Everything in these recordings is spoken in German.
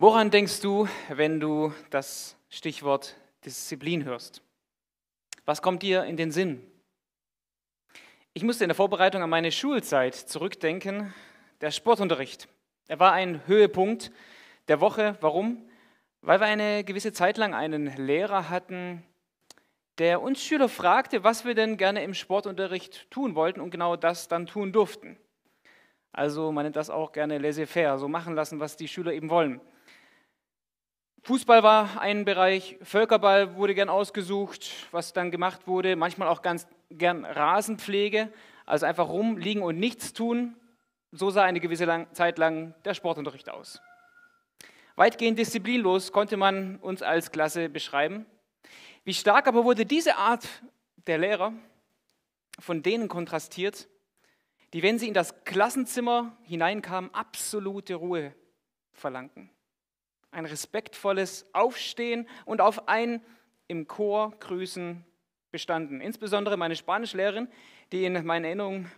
Woran denkst du, wenn du das Stichwort Disziplin hörst? Was kommt dir in den Sinn? Ich musste in der Vorbereitung an meine Schulzeit zurückdenken. Der Sportunterricht, er war ein Höhepunkt der Woche. Warum? Weil wir eine gewisse Zeit lang einen Lehrer hatten, der uns Schüler fragte, was wir denn gerne im Sportunterricht tun wollten und genau das dann tun durften. Also man nennt das auch gerne laissez-faire, so machen lassen, was die Schüler eben wollen. Fußball war ein Bereich, Völkerball wurde gern ausgesucht, was dann gemacht wurde, manchmal auch ganz gern Rasenpflege, also einfach rumliegen und nichts tun. So sah eine gewisse lang, Zeit lang der Sportunterricht aus. Weitgehend disziplinlos konnte man uns als Klasse beschreiben. Wie stark aber wurde diese Art der Lehrer von denen kontrastiert, die, wenn sie in das Klassenzimmer hineinkamen, absolute Ruhe verlangten. Ein respektvolles Aufstehen und auf ein im Chor grüßen bestanden. Insbesondere meine Spanischlehrerin, die in meinen Erinnerungen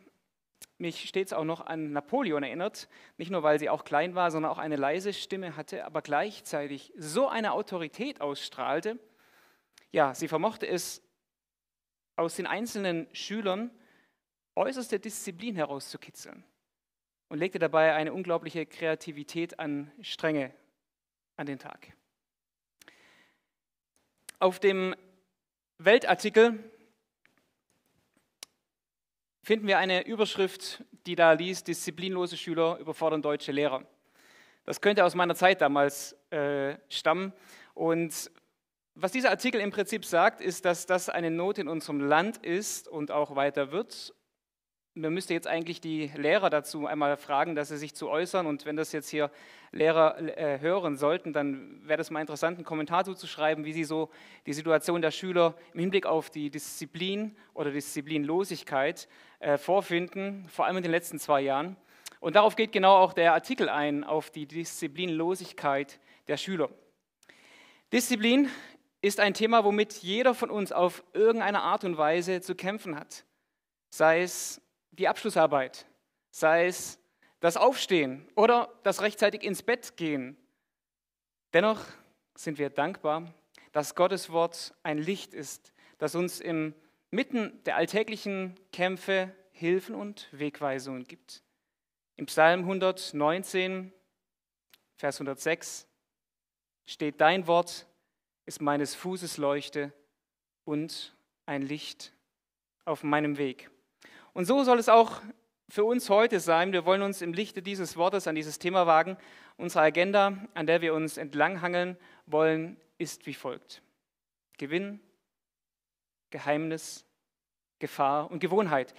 mich stets auch noch an Napoleon erinnert, nicht nur weil sie auch klein war, sondern auch eine leise Stimme hatte, aber gleichzeitig so eine Autorität ausstrahlte. Ja, sie vermochte es, aus den einzelnen Schülern äußerste Disziplin herauszukitzeln und legte dabei eine unglaubliche Kreativität an Stränge an den Tag. Auf dem Weltartikel finden wir eine Überschrift, die da liest, disziplinlose Schüler überfordern deutsche Lehrer. Das könnte aus meiner Zeit damals äh, stammen. Und was dieser Artikel im Prinzip sagt, ist, dass das eine Not in unserem Land ist und auch weiter wird man müsste jetzt eigentlich die Lehrer dazu einmal fragen, dass sie sich zu äußern. Und wenn das jetzt hier Lehrer äh, hören sollten, dann wäre das mal interessant, einen Kommentar zu schreiben, wie sie so die Situation der Schüler im Hinblick auf die Disziplin oder Disziplinlosigkeit äh, vorfinden, vor allem in den letzten zwei Jahren. Und darauf geht genau auch der Artikel ein, auf die Disziplinlosigkeit der Schüler. Disziplin ist ein Thema, womit jeder von uns auf irgendeine Art und Weise zu kämpfen hat. Sei es die Abschlussarbeit, sei es das Aufstehen oder das rechtzeitig ins Bett gehen. Dennoch sind wir dankbar, dass Gottes Wort ein Licht ist, das uns im Mitten der alltäglichen Kämpfe Hilfen und Wegweisungen gibt. Im Psalm 119, Vers 106 steht, Dein Wort ist meines Fußes Leuchte und ein Licht auf meinem Weg. Und so soll es auch für uns heute sein. Wir wollen uns im Lichte dieses Wortes an dieses Thema wagen. Unsere Agenda, an der wir uns entlanghangeln wollen, ist wie folgt. Gewinn, Geheimnis, Gefahr und Gewohnheit.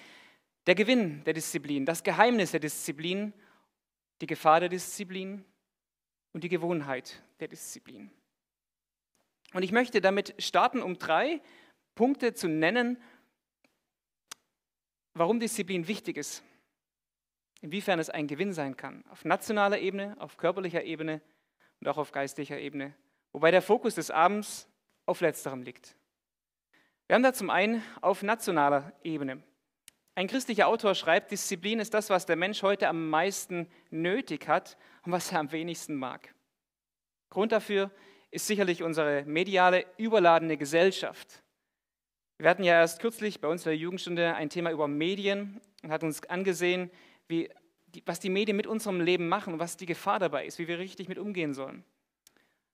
Der Gewinn der Disziplin, das Geheimnis der Disziplin, die Gefahr der Disziplin und die Gewohnheit der Disziplin. Und ich möchte damit starten, um drei Punkte zu nennen, warum Disziplin wichtig ist, inwiefern es ein Gewinn sein kann, auf nationaler Ebene, auf körperlicher Ebene und auch auf geistlicher Ebene, wobei der Fokus des Abends auf letzterem liegt. Wir haben da zum einen auf nationaler Ebene. Ein christlicher Autor schreibt, Disziplin ist das, was der Mensch heute am meisten nötig hat und was er am wenigsten mag. Grund dafür ist sicherlich unsere mediale, überladene Gesellschaft, wir hatten ja erst kürzlich bei uns in der Jugendstunde ein Thema über Medien und hatten uns angesehen, wie, was die Medien mit unserem Leben machen und was die Gefahr dabei ist, wie wir richtig mit umgehen sollen.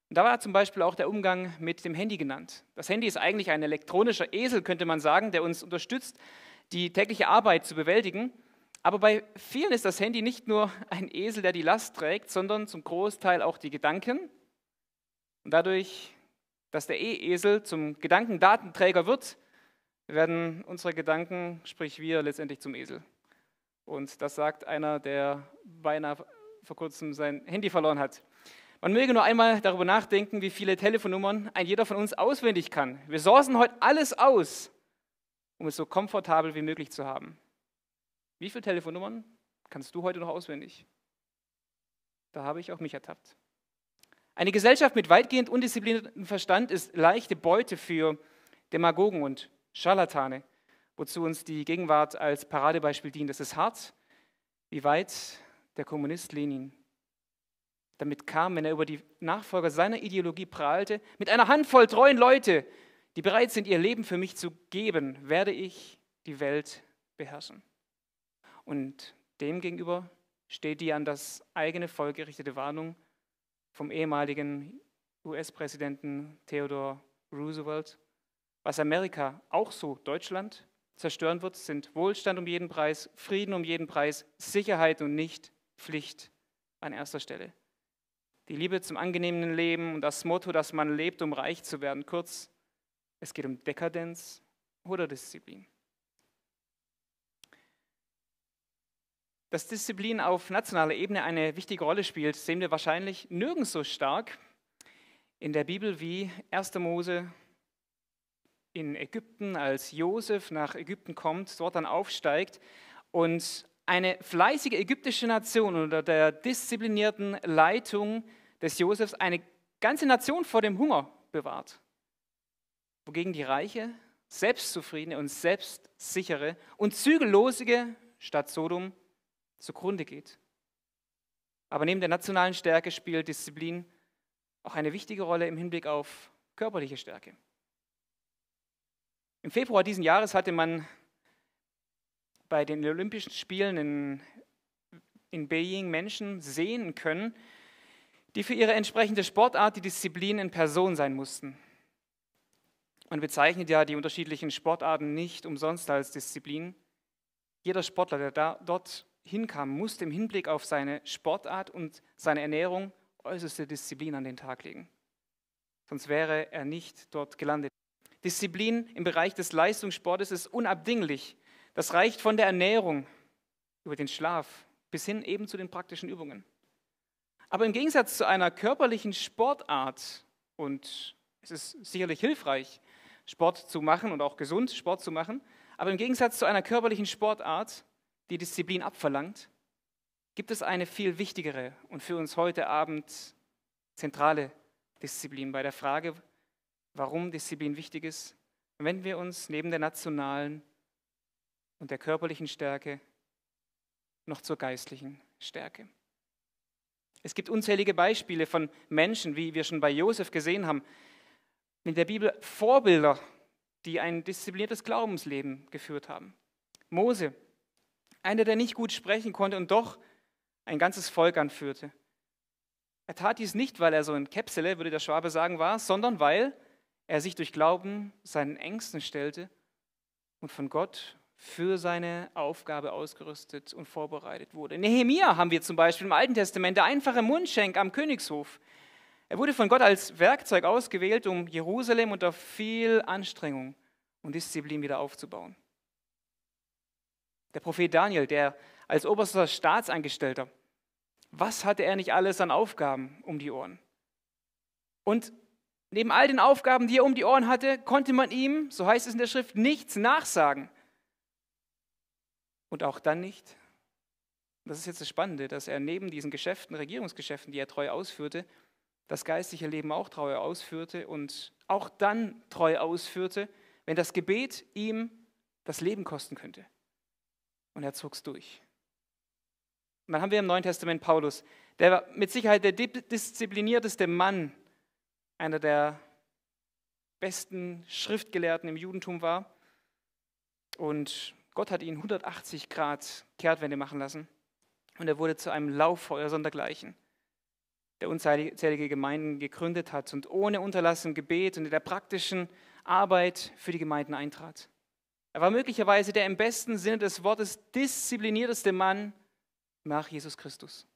Und da war zum Beispiel auch der Umgang mit dem Handy genannt. Das Handy ist eigentlich ein elektronischer Esel, könnte man sagen, der uns unterstützt, die tägliche Arbeit zu bewältigen. Aber bei vielen ist das Handy nicht nur ein Esel, der die Last trägt, sondern zum Großteil auch die Gedanken. Und dadurch, dass der E-Esel zum Gedankendatenträger wird, werden unsere Gedanken, sprich wir, letztendlich zum Esel. Und das sagt einer, der beinahe vor kurzem sein Handy verloren hat. Man möge nur einmal darüber nachdenken, wie viele Telefonnummern ein jeder von uns auswendig kann. Wir sourcen heute alles aus, um es so komfortabel wie möglich zu haben. Wie viele Telefonnummern kannst du heute noch auswendig? Da habe ich auch mich ertappt. Eine Gesellschaft mit weitgehend undiszipliniertem Verstand ist leichte Beute für Demagogen und Scharlatane, wozu uns die Gegenwart als Paradebeispiel dient. Es ist hart, wie weit der Kommunist Lenin damit kam, wenn er über die Nachfolger seiner Ideologie prahlte, mit einer Handvoll treuen Leute, die bereit sind, ihr Leben für mich zu geben, werde ich die Welt beherrschen. Und demgegenüber steht die an das eigene Volk gerichtete Warnung vom ehemaligen US-Präsidenten Theodore Roosevelt was Amerika auch so Deutschland zerstören wird, sind Wohlstand um jeden Preis, Frieden um jeden Preis, Sicherheit und nicht Pflicht an erster Stelle. Die Liebe zum angenehmen Leben und das Motto, dass man lebt, um reich zu werden. Kurz, es geht um Dekadenz oder Disziplin. Dass Disziplin auf nationaler Ebene eine wichtige Rolle spielt, sehen wir wahrscheinlich nirgends so stark in der Bibel wie 1. Mose in Ägypten, als Josef nach Ägypten kommt, dort dann aufsteigt und eine fleißige ägyptische Nation unter der disziplinierten Leitung des Josefs eine ganze Nation vor dem Hunger bewahrt, wogegen die reiche, selbstzufriedene und selbstsichere und zügellosige Stadt Sodom zugrunde geht. Aber neben der nationalen Stärke spielt Disziplin auch eine wichtige Rolle im Hinblick auf körperliche Stärke. Im Februar diesen Jahres hatte man bei den Olympischen Spielen in, in Beijing Menschen sehen können, die für ihre entsprechende Sportart die Disziplin in Person sein mussten. Man bezeichnet ja die unterschiedlichen Sportarten nicht umsonst als Disziplin. Jeder Sportler, der da, dort hinkam, musste im Hinblick auf seine Sportart und seine Ernährung äußerste Disziplin an den Tag legen. Sonst wäre er nicht dort gelandet. Disziplin im Bereich des Leistungssportes ist unabdinglich. Das reicht von der Ernährung über den Schlaf bis hin eben zu den praktischen Übungen. Aber im Gegensatz zu einer körperlichen Sportart, und es ist sicherlich hilfreich, Sport zu machen und auch gesund Sport zu machen, aber im Gegensatz zu einer körperlichen Sportart, die Disziplin abverlangt, gibt es eine viel wichtigere und für uns heute Abend zentrale Disziplin bei der Frage, warum Disziplin wichtig ist, wenn wir uns neben der nationalen und der körperlichen Stärke noch zur geistlichen Stärke. Es gibt unzählige Beispiele von Menschen, wie wir schon bei Josef gesehen haben, in der Bibel Vorbilder, die ein diszipliniertes Glaubensleben geführt haben. Mose, einer, der nicht gut sprechen konnte und doch ein ganzes Volk anführte. Er tat dies nicht, weil er so ein Käpsele, würde der Schwabe sagen, war, sondern weil er sich durch Glauben seinen Ängsten stellte und von Gott für seine Aufgabe ausgerüstet und vorbereitet wurde. Nehemiah haben wir zum Beispiel im Alten Testament, der einfache Mundschenk am Königshof. Er wurde von Gott als Werkzeug ausgewählt, um Jerusalem unter viel Anstrengung und Disziplin wieder aufzubauen. Der Prophet Daniel, der als oberster Staatsangestellter, was hatte er nicht alles an Aufgaben um die Ohren? Und Neben all den Aufgaben, die er um die Ohren hatte, konnte man ihm, so heißt es in der Schrift, nichts nachsagen. Und auch dann nicht. Das ist jetzt das Spannende, dass er neben diesen Geschäften, Regierungsgeschäften, die er treu ausführte, das geistliche Leben auch treu ausführte und auch dann treu ausführte, wenn das Gebet ihm das Leben kosten könnte. Und er zog es durch. Und dann haben wir im Neuen Testament Paulus, der war mit Sicherheit der disziplinierteste Mann einer der besten Schriftgelehrten im Judentum war. Und Gott hat ihn 180 Grad Kehrtwende machen lassen. Und er wurde zu einem Lauffeuer sondergleichen, der unzählige Gemeinden gegründet hat und ohne Unterlass im Gebet und in der praktischen Arbeit für die Gemeinden eintrat. Er war möglicherweise der im besten Sinne des Wortes disziplinierteste Mann nach Jesus Christus.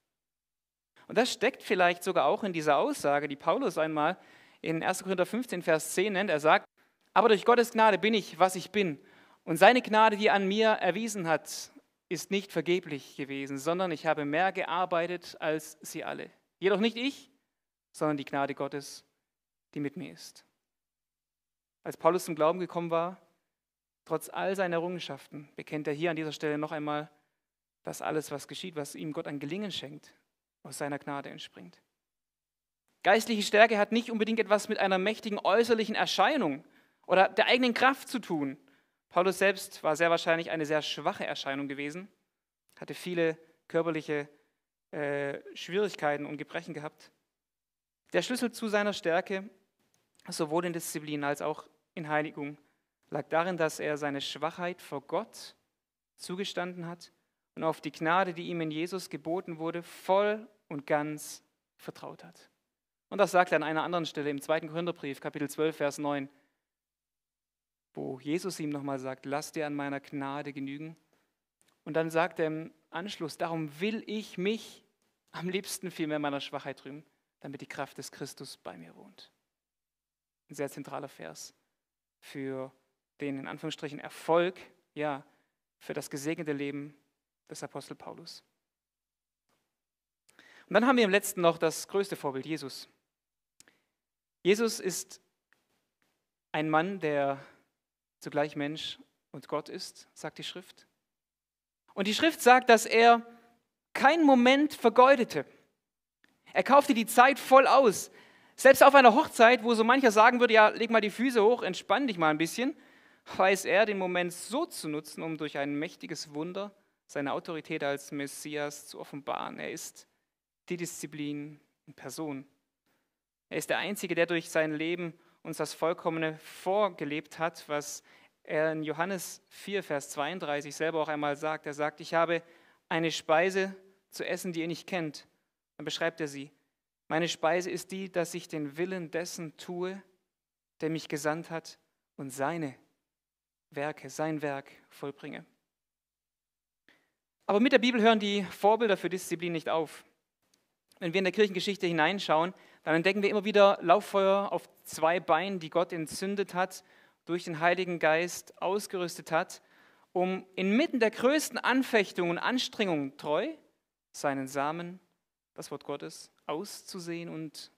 Und das steckt vielleicht sogar auch in dieser Aussage, die Paulus einmal in 1. Korinther 15, Vers 10 nennt. Er sagt, aber durch Gottes Gnade bin ich, was ich bin. Und seine Gnade, die er an mir erwiesen hat, ist nicht vergeblich gewesen, sondern ich habe mehr gearbeitet als sie alle. Jedoch nicht ich, sondern die Gnade Gottes, die mit mir ist. Als Paulus zum Glauben gekommen war, trotz all seiner Errungenschaften, bekennt er hier an dieser Stelle noch einmal, dass alles, was geschieht, was ihm Gott an Gelingen schenkt, aus seiner Gnade entspringt. Geistliche Stärke hat nicht unbedingt etwas mit einer mächtigen äußerlichen Erscheinung oder der eigenen Kraft zu tun. Paulus selbst war sehr wahrscheinlich eine sehr schwache Erscheinung gewesen, hatte viele körperliche äh, Schwierigkeiten und Gebrechen gehabt. Der Schlüssel zu seiner Stärke, sowohl in Disziplin als auch in Heiligung, lag darin, dass er seine Schwachheit vor Gott zugestanden hat und auf die Gnade, die ihm in Jesus geboten wurde, voll und ganz vertraut hat. Und das sagt er an einer anderen Stelle im 2. Korintherbrief, Kapitel 12, Vers 9, wo Jesus ihm nochmal sagt, lass dir an meiner Gnade genügen. Und dann sagt er im Anschluss, darum will ich mich am liebsten vielmehr meiner Schwachheit rühmen, damit die Kraft des Christus bei mir wohnt. Ein sehr zentraler Vers für den in Anführungsstrichen Erfolg, ja, für das gesegnete Leben des Apostel Paulus. Und dann haben wir im letzten noch das größte Vorbild, Jesus. Jesus ist ein Mann, der zugleich Mensch und Gott ist, sagt die Schrift. Und die Schrift sagt, dass er keinen Moment vergeudete. Er kaufte die Zeit voll aus. Selbst auf einer Hochzeit, wo so mancher sagen würde, ja, leg mal die Füße hoch, entspann dich mal ein bisschen, weiß er den Moment so zu nutzen, um durch ein mächtiges Wunder seine Autorität als Messias zu offenbaren. Er ist die Disziplin in Person. Er ist der Einzige, der durch sein Leben uns das Vollkommene vorgelebt hat, was er in Johannes 4, Vers 32 selber auch einmal sagt. Er sagt, ich habe eine Speise zu essen, die ihr nicht kennt. Dann beschreibt er sie. Meine Speise ist die, dass ich den Willen dessen tue, der mich gesandt hat und seine Werke, sein Werk vollbringe. Aber mit der Bibel hören die Vorbilder für Disziplin nicht auf. Wenn wir in der Kirchengeschichte hineinschauen, dann entdecken wir immer wieder Lauffeuer auf zwei Beinen, die Gott entzündet hat, durch den Heiligen Geist ausgerüstet hat, um inmitten der größten Anfechtungen und Anstrengungen treu seinen Samen, das Wort Gottes, auszusehen und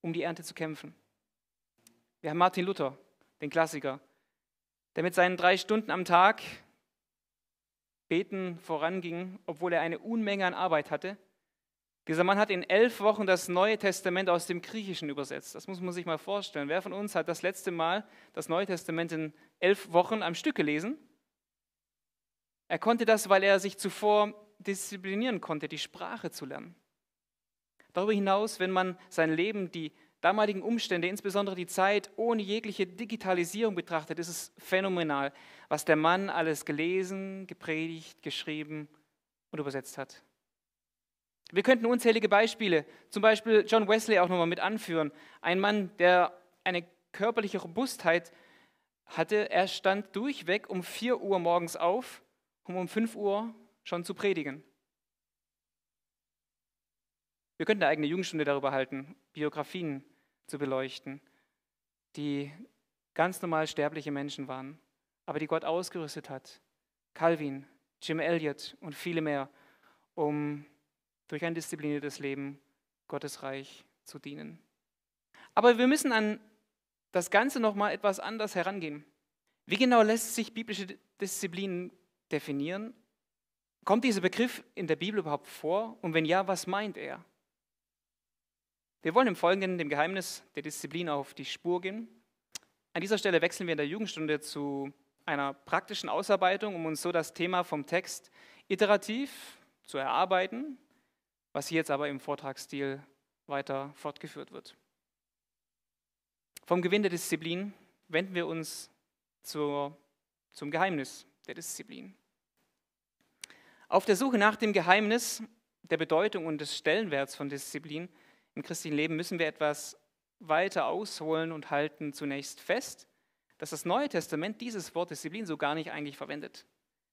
um die Ernte zu kämpfen. Wir haben Martin Luther, den Klassiker, der mit seinen drei Stunden am Tag Beten voranging, obwohl er eine Unmenge an Arbeit hatte. Dieser Mann hat in elf Wochen das Neue Testament aus dem Griechischen übersetzt. Das muss man sich mal vorstellen. Wer von uns hat das letzte Mal das Neue Testament in elf Wochen am Stück gelesen? Er konnte das, weil er sich zuvor disziplinieren konnte, die Sprache zu lernen. Darüber hinaus, wenn man sein Leben die damaligen Umstände, insbesondere die Zeit ohne jegliche Digitalisierung betrachtet, ist es phänomenal, was der Mann alles gelesen, gepredigt, geschrieben und übersetzt hat. Wir könnten unzählige Beispiele, zum Beispiel John Wesley auch nochmal mit anführen. Ein Mann, der eine körperliche Robustheit hatte, er stand durchweg um 4 Uhr morgens auf, um um 5 Uhr schon zu predigen. Wir könnten eine eigene Jugendstunde darüber halten, Biografien zu beleuchten, die ganz normal sterbliche Menschen waren, aber die Gott ausgerüstet hat. Calvin, Jim Elliot und viele mehr, um durch ein diszipliniertes Leben Gottes Reich zu dienen. Aber wir müssen an das Ganze nochmal etwas anders herangehen. Wie genau lässt sich biblische Disziplin definieren? Kommt dieser Begriff in der Bibel überhaupt vor? Und wenn ja, was meint er? Wir wollen im Folgenden dem Geheimnis der Disziplin auf die Spur gehen. An dieser Stelle wechseln wir in der Jugendstunde zu einer praktischen Ausarbeitung, um uns so das Thema vom Text iterativ zu erarbeiten, was hier jetzt aber im Vortragsstil weiter fortgeführt wird. Vom Gewinn der Disziplin wenden wir uns zur, zum Geheimnis der Disziplin. Auf der Suche nach dem Geheimnis der Bedeutung und des Stellenwerts von Disziplin im christlichen Leben müssen wir etwas weiter ausholen und halten zunächst fest, dass das Neue Testament dieses Wort Disziplin so gar nicht eigentlich verwendet.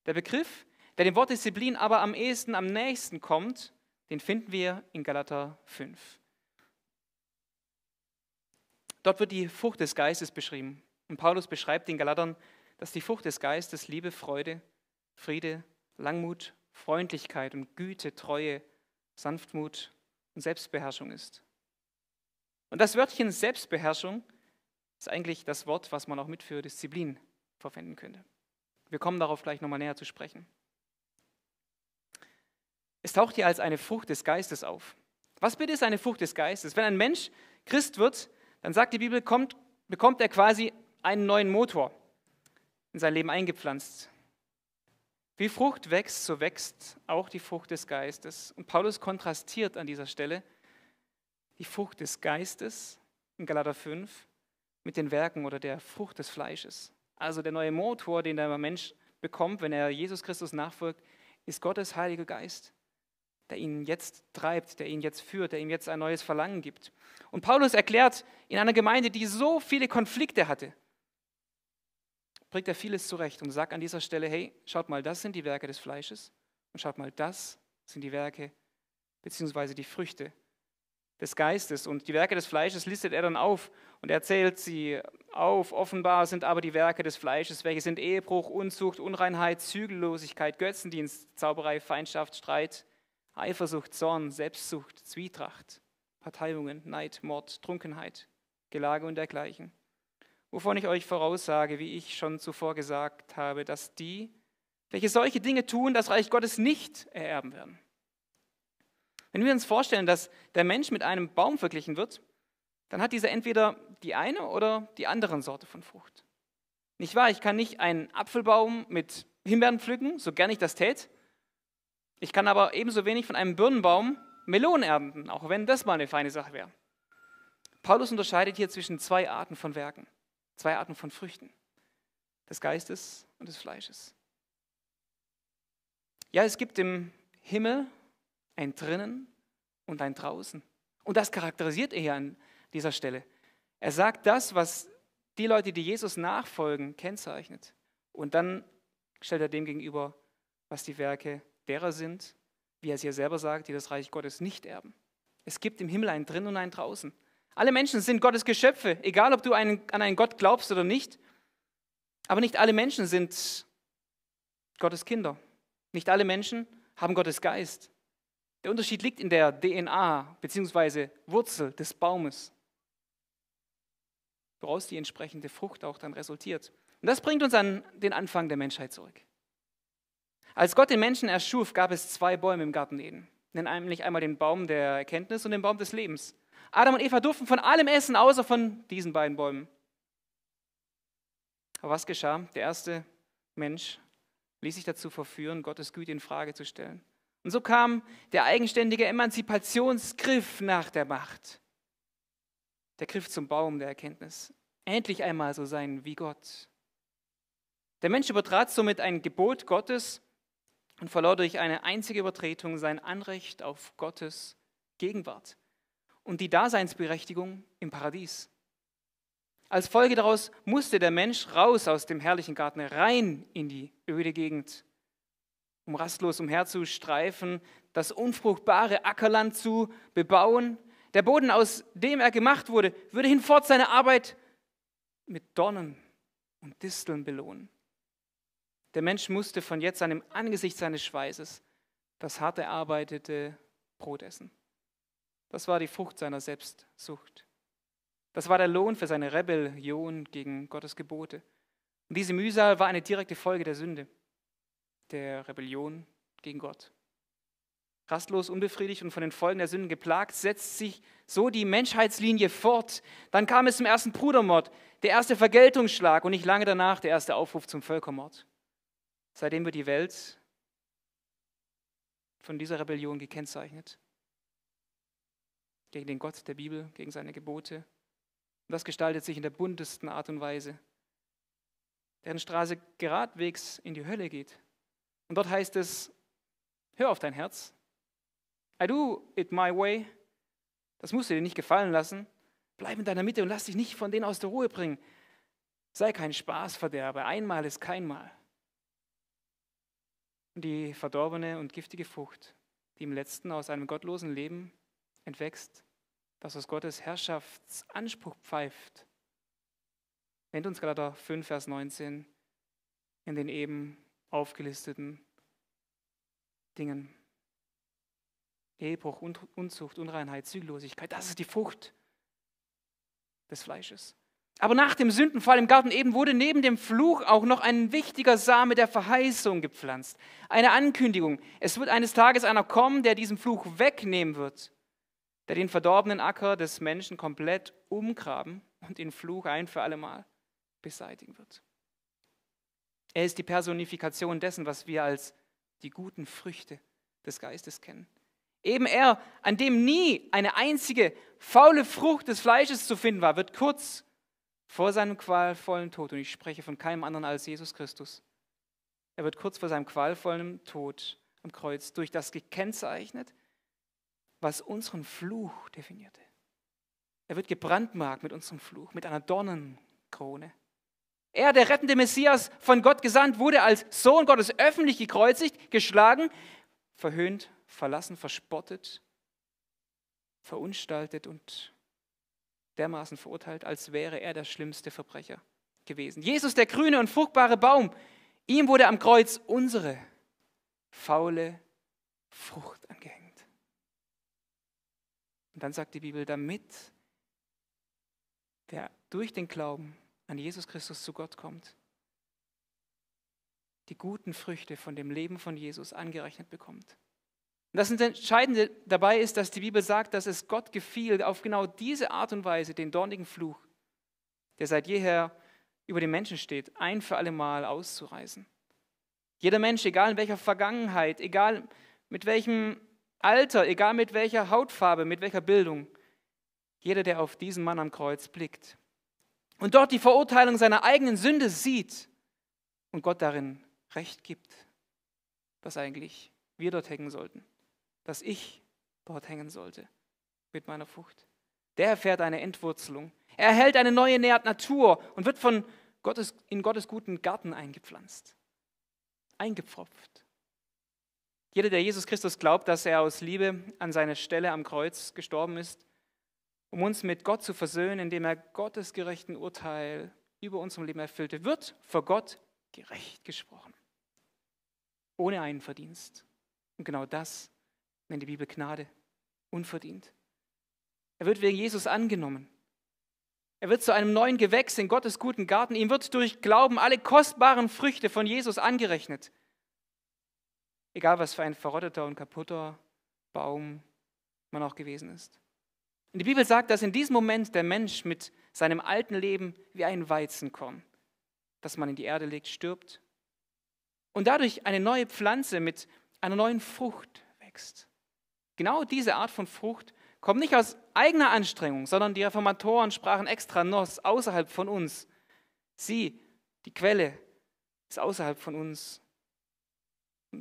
Der Begriff, der dem Wort Disziplin aber am ehesten, am nächsten kommt, den finden wir in Galater 5. Dort wird die Frucht des Geistes beschrieben. Und Paulus beschreibt den Galatern, dass die Frucht des Geistes Liebe, Freude, Friede, Langmut, Freundlichkeit und Güte, Treue, Sanftmut und Selbstbeherrschung ist. Und das Wörtchen Selbstbeherrschung ist eigentlich das Wort, was man auch mit für Disziplin verwenden könnte. Wir kommen darauf gleich nochmal näher zu sprechen. Es taucht hier als eine Frucht des Geistes auf. Was bitte ist eine Frucht des Geistes? Wenn ein Mensch Christ wird, dann sagt die Bibel, kommt, bekommt er quasi einen neuen Motor in sein Leben eingepflanzt. Wie Frucht wächst, so wächst auch die Frucht des Geistes. Und Paulus kontrastiert an dieser Stelle die Frucht des Geistes in Galater 5 mit den Werken oder der Frucht des Fleisches. Also der neue Motor, den der Mensch bekommt, wenn er Jesus Christus nachfolgt, ist Gottes Heiliger Geist, der ihn jetzt treibt, der ihn jetzt führt, der ihm jetzt ein neues Verlangen gibt. Und Paulus erklärt in einer Gemeinde, die so viele Konflikte hatte, bringt er vieles zurecht und sagt an dieser Stelle, hey, schaut mal, das sind die Werke des Fleisches und schaut mal, das sind die Werke bzw. die Früchte des Geistes. Und die Werke des Fleisches listet er dann auf und erzählt sie auf. Offenbar sind aber die Werke des Fleisches, welche sind Ehebruch, Unzucht, Unreinheit, Zügellosigkeit, Götzendienst, Zauberei, Feindschaft, Streit, Eifersucht, Zorn, Selbstsucht, Zwietracht, Parteiungen, Neid, Mord, Trunkenheit, Gelage und dergleichen wovon ich euch voraussage, wie ich schon zuvor gesagt habe, dass die, welche solche Dinge tun, das Reich Gottes nicht ererben werden. Wenn wir uns vorstellen, dass der Mensch mit einem Baum verglichen wird, dann hat dieser entweder die eine oder die andere Sorte von Frucht. Nicht wahr? Ich kann nicht einen Apfelbaum mit Himbeeren pflücken, so gern ich das tät. Ich kann aber ebenso wenig von einem Birnenbaum Melonen ernten, auch wenn das mal eine feine Sache wäre. Paulus unterscheidet hier zwischen zwei Arten von Werken. Zwei Arten von Früchten, des Geistes und des Fleisches. Ja, es gibt im Himmel ein drinnen und ein draußen. Und das charakterisiert er hier an dieser Stelle. Er sagt das, was die Leute, die Jesus nachfolgen, kennzeichnet. Und dann stellt er dem gegenüber, was die Werke derer sind, wie er es hier selber sagt, die das Reich Gottes nicht erben. Es gibt im Himmel ein drinnen und ein draußen. Alle Menschen sind Gottes Geschöpfe, egal ob du einen, an einen Gott glaubst oder nicht. Aber nicht alle Menschen sind Gottes Kinder. Nicht alle Menschen haben Gottes Geist. Der Unterschied liegt in der DNA bzw. Wurzel des Baumes, woraus die entsprechende Frucht auch dann resultiert. Und das bringt uns an den Anfang der Menschheit zurück. Als Gott den Menschen erschuf, gab es zwei Bäume im Garten Eden, nämlich einmal den Baum der Erkenntnis und den Baum des Lebens. Adam und Eva durften von allem essen, außer von diesen beiden Bäumen. Aber was geschah? Der erste Mensch ließ sich dazu verführen, Gottes Güte in Frage zu stellen. Und so kam der eigenständige Emanzipationsgriff nach der Macht. Der Griff zum Baum der Erkenntnis. Endlich einmal so sein wie Gott. Der Mensch übertrat somit ein Gebot Gottes und verlor durch eine einzige Übertretung sein Anrecht auf Gottes Gegenwart und die Daseinsberechtigung im Paradies. Als Folge daraus musste der Mensch raus aus dem herrlichen Garten, rein in die öde Gegend, um rastlos umherzustreifen, das unfruchtbare Ackerland zu bebauen. Der Boden, aus dem er gemacht wurde, würde hinfort seine Arbeit mit Dornen und Disteln belohnen. Der Mensch musste von jetzt an im Angesicht seines Schweißes das hart erarbeitete Brot essen. Das war die Frucht seiner Selbstsucht. Das war der Lohn für seine Rebellion gegen Gottes Gebote. Und diese Mühsal war eine direkte Folge der Sünde, der Rebellion gegen Gott. Rastlos, unbefriedigt und von den Folgen der Sünden geplagt, setzt sich so die Menschheitslinie fort. Dann kam es zum ersten Brudermord, der erste Vergeltungsschlag und nicht lange danach der erste Aufruf zum Völkermord. Seitdem wird die Welt von dieser Rebellion gekennzeichnet gegen den Gott der Bibel, gegen seine Gebote. Und das gestaltet sich in der buntesten Art und Weise. Deren Straße geradwegs in die Hölle geht. Und dort heißt es, hör auf dein Herz. I do it my way. Das musst du dir nicht gefallen lassen. Bleib in deiner Mitte und lass dich nicht von denen aus der Ruhe bringen. Sei kein Spaßverderber. Einmal ist kein Mal. Und die verdorbene und giftige Frucht, die im letzten aus einem gottlosen Leben entwächst, das aus Gottes Herrschaftsanspruch pfeift, nennt uns Galater 5, Vers 19 in den eben aufgelisteten Dingen. Ehebruch, Unzucht, Unreinheit, Zügellosigkeit, das ist die Frucht des Fleisches. Aber nach dem Sündenfall im Garten eben wurde neben dem Fluch auch noch ein wichtiger Same der Verheißung gepflanzt. Eine Ankündigung. Es wird eines Tages einer kommen, der diesen Fluch wegnehmen wird der den verdorbenen Acker des Menschen komplett umgraben und den Fluch ein für allemal beseitigen wird. Er ist die Personifikation dessen, was wir als die guten Früchte des Geistes kennen. Eben er, an dem nie eine einzige faule Frucht des Fleisches zu finden war, wird kurz vor seinem qualvollen Tod, und ich spreche von keinem anderen als Jesus Christus, er wird kurz vor seinem qualvollen Tod am Kreuz durch das gekennzeichnet, was unseren Fluch definierte. Er wird gebrandmarkt mit unserem Fluch, mit einer Dornenkrone. Er, der rettende Messias, von Gott gesandt, wurde als Sohn Gottes öffentlich gekreuzigt, geschlagen, verhöhnt, verlassen, verspottet, verunstaltet und dermaßen verurteilt, als wäre er der schlimmste Verbrecher gewesen. Jesus, der grüne und fruchtbare Baum, ihm wurde am Kreuz unsere faule Frucht und dann sagt die Bibel, damit der durch den Glauben an Jesus Christus zu Gott kommt, die guten Früchte von dem Leben von Jesus angerechnet bekommt. Und das Entscheidende dabei ist, dass die Bibel sagt, dass es Gott gefiel, auf genau diese Art und Weise den dornigen Fluch, der seit jeher über den Menschen steht, ein für alle Mal auszureißen. Jeder Mensch, egal in welcher Vergangenheit, egal mit welchem Alter, egal mit welcher Hautfarbe, mit welcher Bildung, jeder, der auf diesen Mann am Kreuz blickt und dort die Verurteilung seiner eigenen Sünde sieht und Gott darin Recht gibt, dass eigentlich wir dort hängen sollten, dass ich dort hängen sollte mit meiner Frucht. Der erfährt eine Entwurzelung. Er erhält eine neue Natur und wird von Gottes, in Gottes guten Garten eingepflanzt, eingepfropft. Jeder, der Jesus Christus glaubt, dass er aus Liebe an seiner Stelle am Kreuz gestorben ist, um uns mit Gott zu versöhnen, indem er Gottes gerechten Urteil über unserem Leben erfüllte, wird vor Gott gerecht gesprochen. Ohne einen Verdienst. Und genau das nennt die Bibel Gnade. Unverdient. Er wird wegen Jesus angenommen. Er wird zu einem neuen Gewächs in Gottes guten Garten. Ihm wird durch Glauben alle kostbaren Früchte von Jesus angerechnet. Egal, was für ein verrotteter und kaputter Baum man auch gewesen ist. Und die Bibel sagt, dass in diesem Moment der Mensch mit seinem alten Leben wie ein Weizenkorn, das man in die Erde legt, stirbt und dadurch eine neue Pflanze mit einer neuen Frucht wächst. Genau diese Art von Frucht kommt nicht aus eigener Anstrengung, sondern die Reformatoren sprachen extra nos außerhalb von uns. Sie, die Quelle, ist außerhalb von uns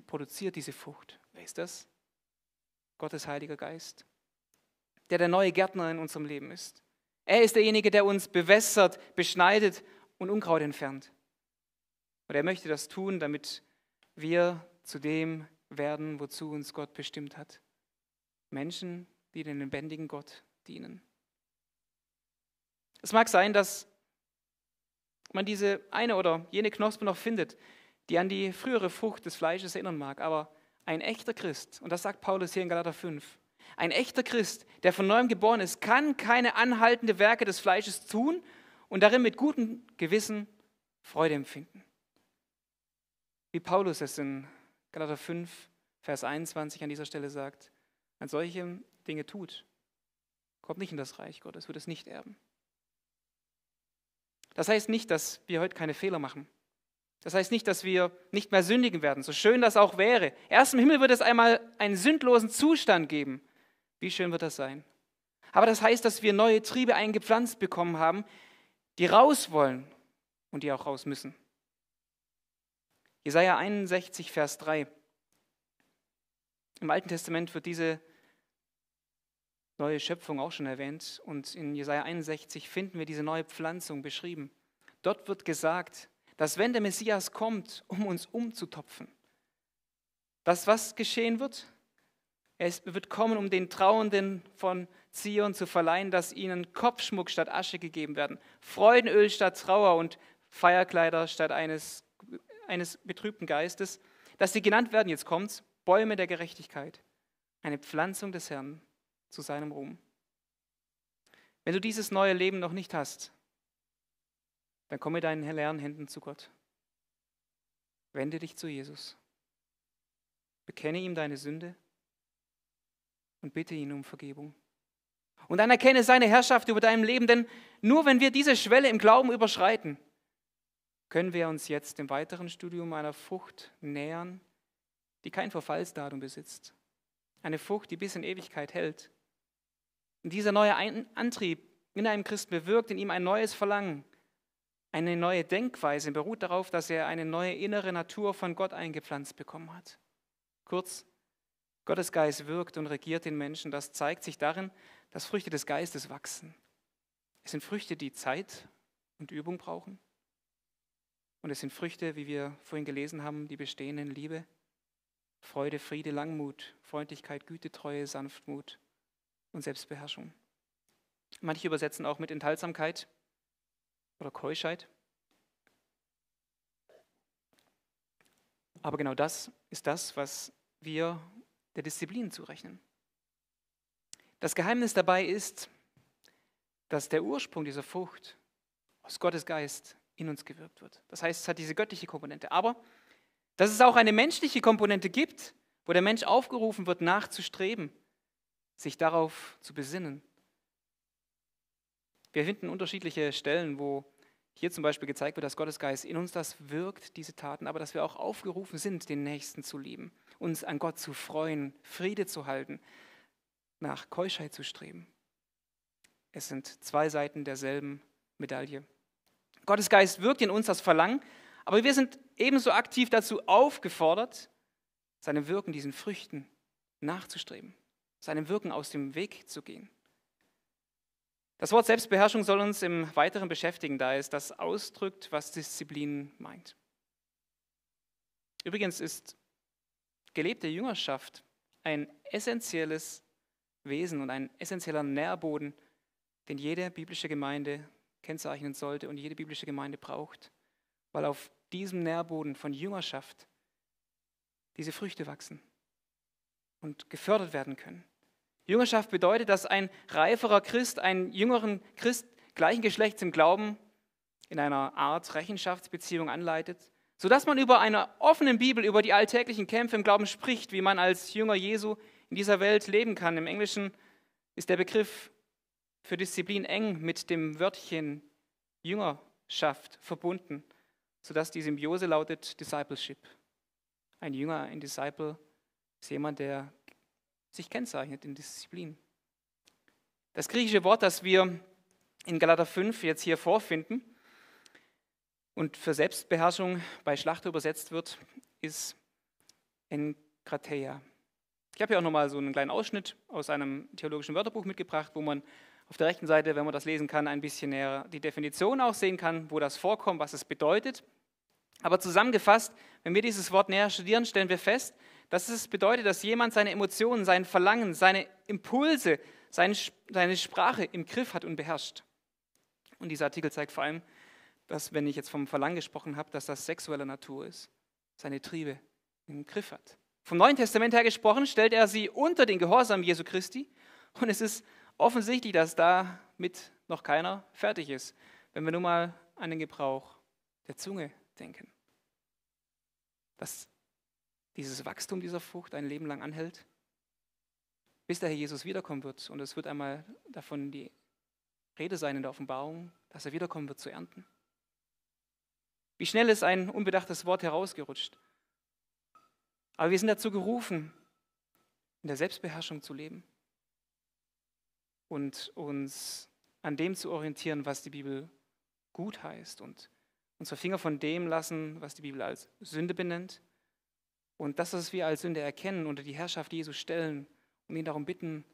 produziert diese Frucht? Wer ist das? Gottes Heiliger Geist, der der neue Gärtner in unserem Leben ist. Er ist derjenige, der uns bewässert, beschneidet und Unkraut entfernt. Und er möchte das tun, damit wir zu dem werden, wozu uns Gott bestimmt hat. Menschen, die den lebendigen Gott dienen. Es mag sein, dass man diese eine oder jene Knospe noch findet, die an die frühere Frucht des Fleisches erinnern mag. Aber ein echter Christ, und das sagt Paulus hier in Galater 5, ein echter Christ, der von neuem geboren ist, kann keine anhaltende Werke des Fleisches tun und darin mit gutem Gewissen Freude empfinden. Wie Paulus es in Galater 5, Vers 21 an dieser Stelle sagt, an solche Dinge tut, kommt nicht in das Reich Gottes, wird es nicht erben. Das heißt nicht, dass wir heute keine Fehler machen. Das heißt nicht, dass wir nicht mehr sündigen werden, so schön das auch wäre. Erst im Himmel wird es einmal einen sündlosen Zustand geben. Wie schön wird das sein? Aber das heißt, dass wir neue Triebe eingepflanzt bekommen haben, die raus wollen und die auch raus müssen. Jesaja 61, Vers 3. Im Alten Testament wird diese neue Schöpfung auch schon erwähnt und in Jesaja 61 finden wir diese neue Pflanzung beschrieben. Dort wird gesagt, dass wenn der Messias kommt, um uns umzutopfen, dass was geschehen wird? Es wird kommen, um den Trauenden von Zion zu verleihen, dass ihnen Kopfschmuck statt Asche gegeben werden, Freudenöl statt Trauer und Feierkleider statt eines, eines betrübten Geistes, dass sie genannt werden, jetzt kommt's, Bäume der Gerechtigkeit, eine Pflanzung des Herrn zu seinem Ruhm. Wenn du dieses neue Leben noch nicht hast, dann komm mit deinen leeren Händen zu Gott. Wende dich zu Jesus. Bekenne ihm deine Sünde und bitte ihn um Vergebung. Und anerkenne seine Herrschaft über deinem Leben, denn nur wenn wir diese Schwelle im Glauben überschreiten, können wir uns jetzt dem weiteren Studium einer Frucht nähern, die kein Verfallsdatum besitzt. Eine Frucht, die bis in Ewigkeit hält. Und dieser neue Antrieb in einem Christen bewirkt in ihm ein neues Verlangen, eine neue Denkweise beruht darauf, dass er eine neue innere Natur von Gott eingepflanzt bekommen hat. Kurz, Gottes Geist wirkt und regiert den Menschen. Das zeigt sich darin, dass Früchte des Geistes wachsen. Es sind Früchte, die Zeit und Übung brauchen. Und es sind Früchte, wie wir vorhin gelesen haben, die bestehen in Liebe, Freude, Friede, Langmut, Freundlichkeit, Güte, Treue, Sanftmut und Selbstbeherrschung. Manche übersetzen auch mit Enthaltsamkeit oder Keuschheit. Aber genau das ist das, was wir der Disziplin zurechnen. Das Geheimnis dabei ist, dass der Ursprung dieser Frucht aus Gottes Geist in uns gewirkt wird. Das heißt, es hat diese göttliche Komponente. Aber dass es auch eine menschliche Komponente gibt, wo der Mensch aufgerufen wird, nachzustreben, sich darauf zu besinnen. Wir finden unterschiedliche Stellen, wo hier zum Beispiel gezeigt wird, dass Gottes Geist in uns das wirkt, diese Taten, aber dass wir auch aufgerufen sind, den Nächsten zu lieben, uns an Gott zu freuen, Friede zu halten, nach Keuschheit zu streben. Es sind zwei Seiten derselben Medaille. Gottes Geist wirkt in uns das Verlangen, aber wir sind ebenso aktiv dazu aufgefordert, seinem Wirken, diesen Früchten nachzustreben, seinem Wirken aus dem Weg zu gehen. Das Wort Selbstbeherrschung soll uns im Weiteren beschäftigen, da es das ausdrückt, was Disziplin meint. Übrigens ist gelebte Jüngerschaft ein essentielles Wesen und ein essentieller Nährboden, den jede biblische Gemeinde kennzeichnen sollte und jede biblische Gemeinde braucht, weil auf diesem Nährboden von Jüngerschaft diese Früchte wachsen und gefördert werden können. Jüngerschaft bedeutet, dass ein reiferer Christ einen jüngeren Christ gleichen Geschlechts im Glauben in einer Art Rechenschaftsbeziehung anleitet, sodass man über einer offenen Bibel, über die alltäglichen Kämpfe im Glauben spricht, wie man als Jünger Jesu in dieser Welt leben kann. Im Englischen ist der Begriff für Disziplin eng mit dem Wörtchen Jüngerschaft verbunden, sodass die Symbiose lautet Discipleship. Ein Jünger, ein Disciple ist jemand, der sich kennzeichnet in Disziplin. Das griechische Wort, das wir in Galater 5 jetzt hier vorfinden und für Selbstbeherrschung bei Schlacht übersetzt wird, ist Enkrateia. Ich habe hier auch nochmal so einen kleinen Ausschnitt aus einem theologischen Wörterbuch mitgebracht, wo man auf der rechten Seite, wenn man das lesen kann, ein bisschen näher die Definition auch sehen kann, wo das vorkommt, was es bedeutet. Aber zusammengefasst, wenn wir dieses Wort näher studieren, stellen wir fest, das bedeutet, dass jemand seine Emotionen, sein Verlangen, seine Impulse, seine, seine Sprache im Griff hat und beherrscht. Und dieser Artikel zeigt vor allem, dass, wenn ich jetzt vom Verlangen gesprochen habe, dass das sexueller Natur ist, seine Triebe im Griff hat. Vom Neuen Testament her gesprochen, stellt er sie unter den Gehorsam Jesu Christi. Und es ist offensichtlich, dass damit noch keiner fertig ist, wenn wir nun mal an den Gebrauch der Zunge denken. Das dieses Wachstum dieser Frucht ein Leben lang anhält, bis der Herr Jesus wiederkommen wird. Und es wird einmal davon die Rede sein in der Offenbarung, dass er wiederkommen wird zu ernten. Wie schnell ist ein unbedachtes Wort herausgerutscht. Aber wir sind dazu gerufen, in der Selbstbeherrschung zu leben und uns an dem zu orientieren, was die Bibel gut heißt und unsere Finger von dem lassen, was die Bibel als Sünde benennt und das, was wir als Sünde erkennen, unter die Herrschaft Jesu stellen und ihn darum bitten,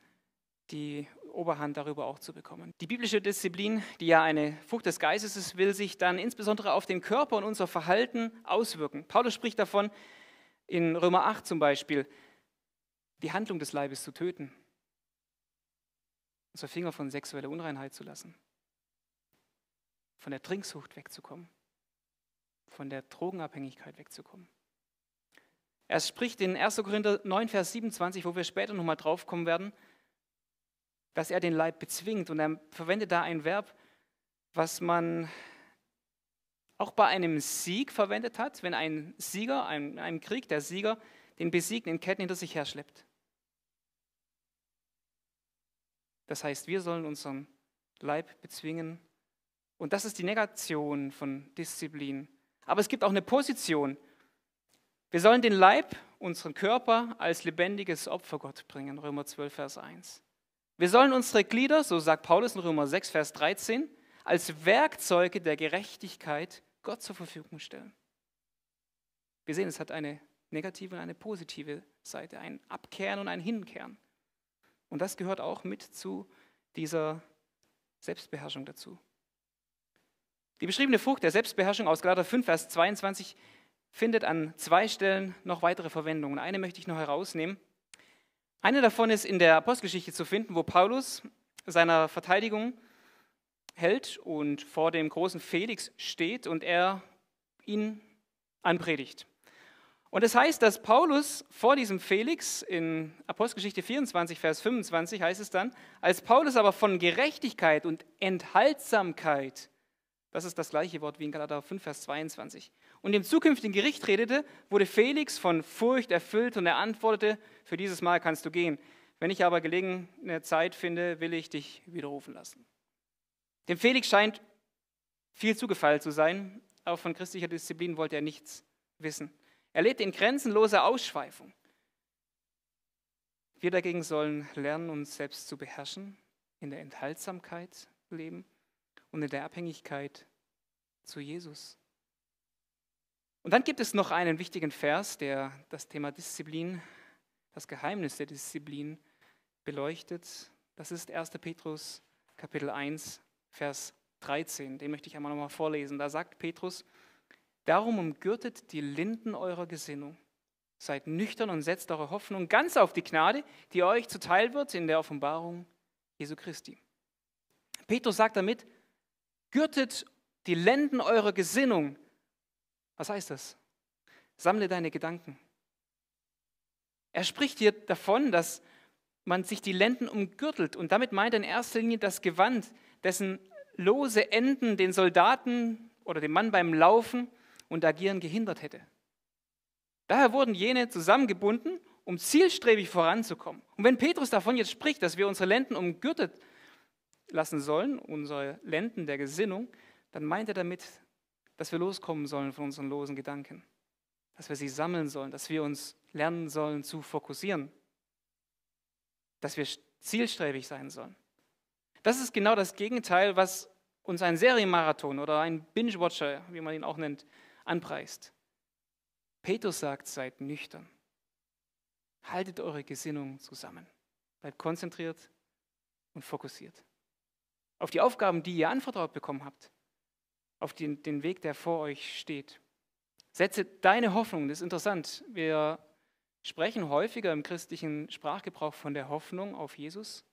die Oberhand darüber auch zu bekommen. Die biblische Disziplin, die ja eine Frucht des Geistes ist, will sich dann insbesondere auf den Körper und unser Verhalten auswirken. Paulus spricht davon in Römer 8 zum Beispiel, die Handlung des Leibes zu töten, unsere Finger von sexueller Unreinheit zu lassen, von der Trinksucht wegzukommen, von der Drogenabhängigkeit wegzukommen. Er spricht in 1. Korinther 9, Vers 27, wo wir später nochmal drauf kommen werden, dass er den Leib bezwingt. Und er verwendet da ein Verb, was man auch bei einem Sieg verwendet hat, wenn ein Sieger, ein, einem Krieg, der Sieger den Besiegten in Ketten hinter sich herschleppt. Das heißt, wir sollen unseren Leib bezwingen. Und das ist die Negation von Disziplin. Aber es gibt auch eine Position. Wir sollen den Leib, unseren Körper, als lebendiges Opfer Gott bringen, Römer 12, Vers 1. Wir sollen unsere Glieder, so sagt Paulus in Römer 6, Vers 13, als Werkzeuge der Gerechtigkeit Gott zur Verfügung stellen. Wir sehen, es hat eine negative und eine positive Seite, ein Abkehren und ein Hinkehren. Und das gehört auch mit zu dieser Selbstbeherrschung dazu. Die beschriebene Frucht der Selbstbeherrschung aus Galater 5, Vers 22 findet an zwei Stellen noch weitere Verwendungen. Eine möchte ich noch herausnehmen. Eine davon ist in der Apostelgeschichte zu finden, wo Paulus seiner Verteidigung hält und vor dem großen Felix steht und er ihn anpredigt. Und es das heißt, dass Paulus vor diesem Felix in Apostelgeschichte 24, Vers 25 heißt es dann, als Paulus aber von Gerechtigkeit und Enthaltsamkeit, das ist das gleiche Wort wie in Galater 5, Vers 22, und dem zukünftigen Gericht redete, wurde Felix von Furcht erfüllt und er antwortete, für dieses Mal kannst du gehen. Wenn ich aber gelegene Zeit finde, will ich dich widerrufen lassen. Dem Felix scheint viel zugefallen zu sein, aber von christlicher Disziplin wollte er nichts wissen. Er lebte in grenzenloser Ausschweifung. Wir dagegen sollen lernen, uns selbst zu beherrschen, in der Enthaltsamkeit leben und in der Abhängigkeit zu Jesus. Und dann gibt es noch einen wichtigen Vers, der das Thema Disziplin, das Geheimnis der Disziplin beleuchtet. Das ist 1. Petrus Kapitel 1, Vers 13. Den möchte ich einmal nochmal vorlesen. Da sagt Petrus, darum umgürtet die Linden eurer Gesinnung. Seid nüchtern und setzt eure Hoffnung ganz auf die Gnade, die euch zuteil wird in der Offenbarung Jesu Christi. Petrus sagt damit, gürtet die Lenden eurer Gesinnung was heißt das? Sammle deine Gedanken. Er spricht hier davon, dass man sich die Lenden umgürtelt und damit meint er in erster Linie das Gewand, dessen lose Enden den Soldaten oder dem Mann beim Laufen und Agieren gehindert hätte. Daher wurden jene zusammengebunden, um zielstrebig voranzukommen. Und wenn Petrus davon jetzt spricht, dass wir unsere Lenden umgürtet lassen sollen, unsere Lenden der Gesinnung, dann meint er damit dass wir loskommen sollen von unseren losen Gedanken, dass wir sie sammeln sollen, dass wir uns lernen sollen zu fokussieren, dass wir zielstrebig sein sollen. Das ist genau das Gegenteil, was uns ein Serienmarathon oder ein Binge-Watcher, wie man ihn auch nennt, anpreist. Petrus sagt, seid nüchtern. Haltet eure Gesinnung zusammen. Bleibt konzentriert und fokussiert. Auf die Aufgaben, die ihr anvertraut bekommen habt auf den, den Weg, der vor euch steht. Setze deine Hoffnung, das ist interessant. Wir sprechen häufiger im christlichen Sprachgebrauch von der Hoffnung auf Jesus,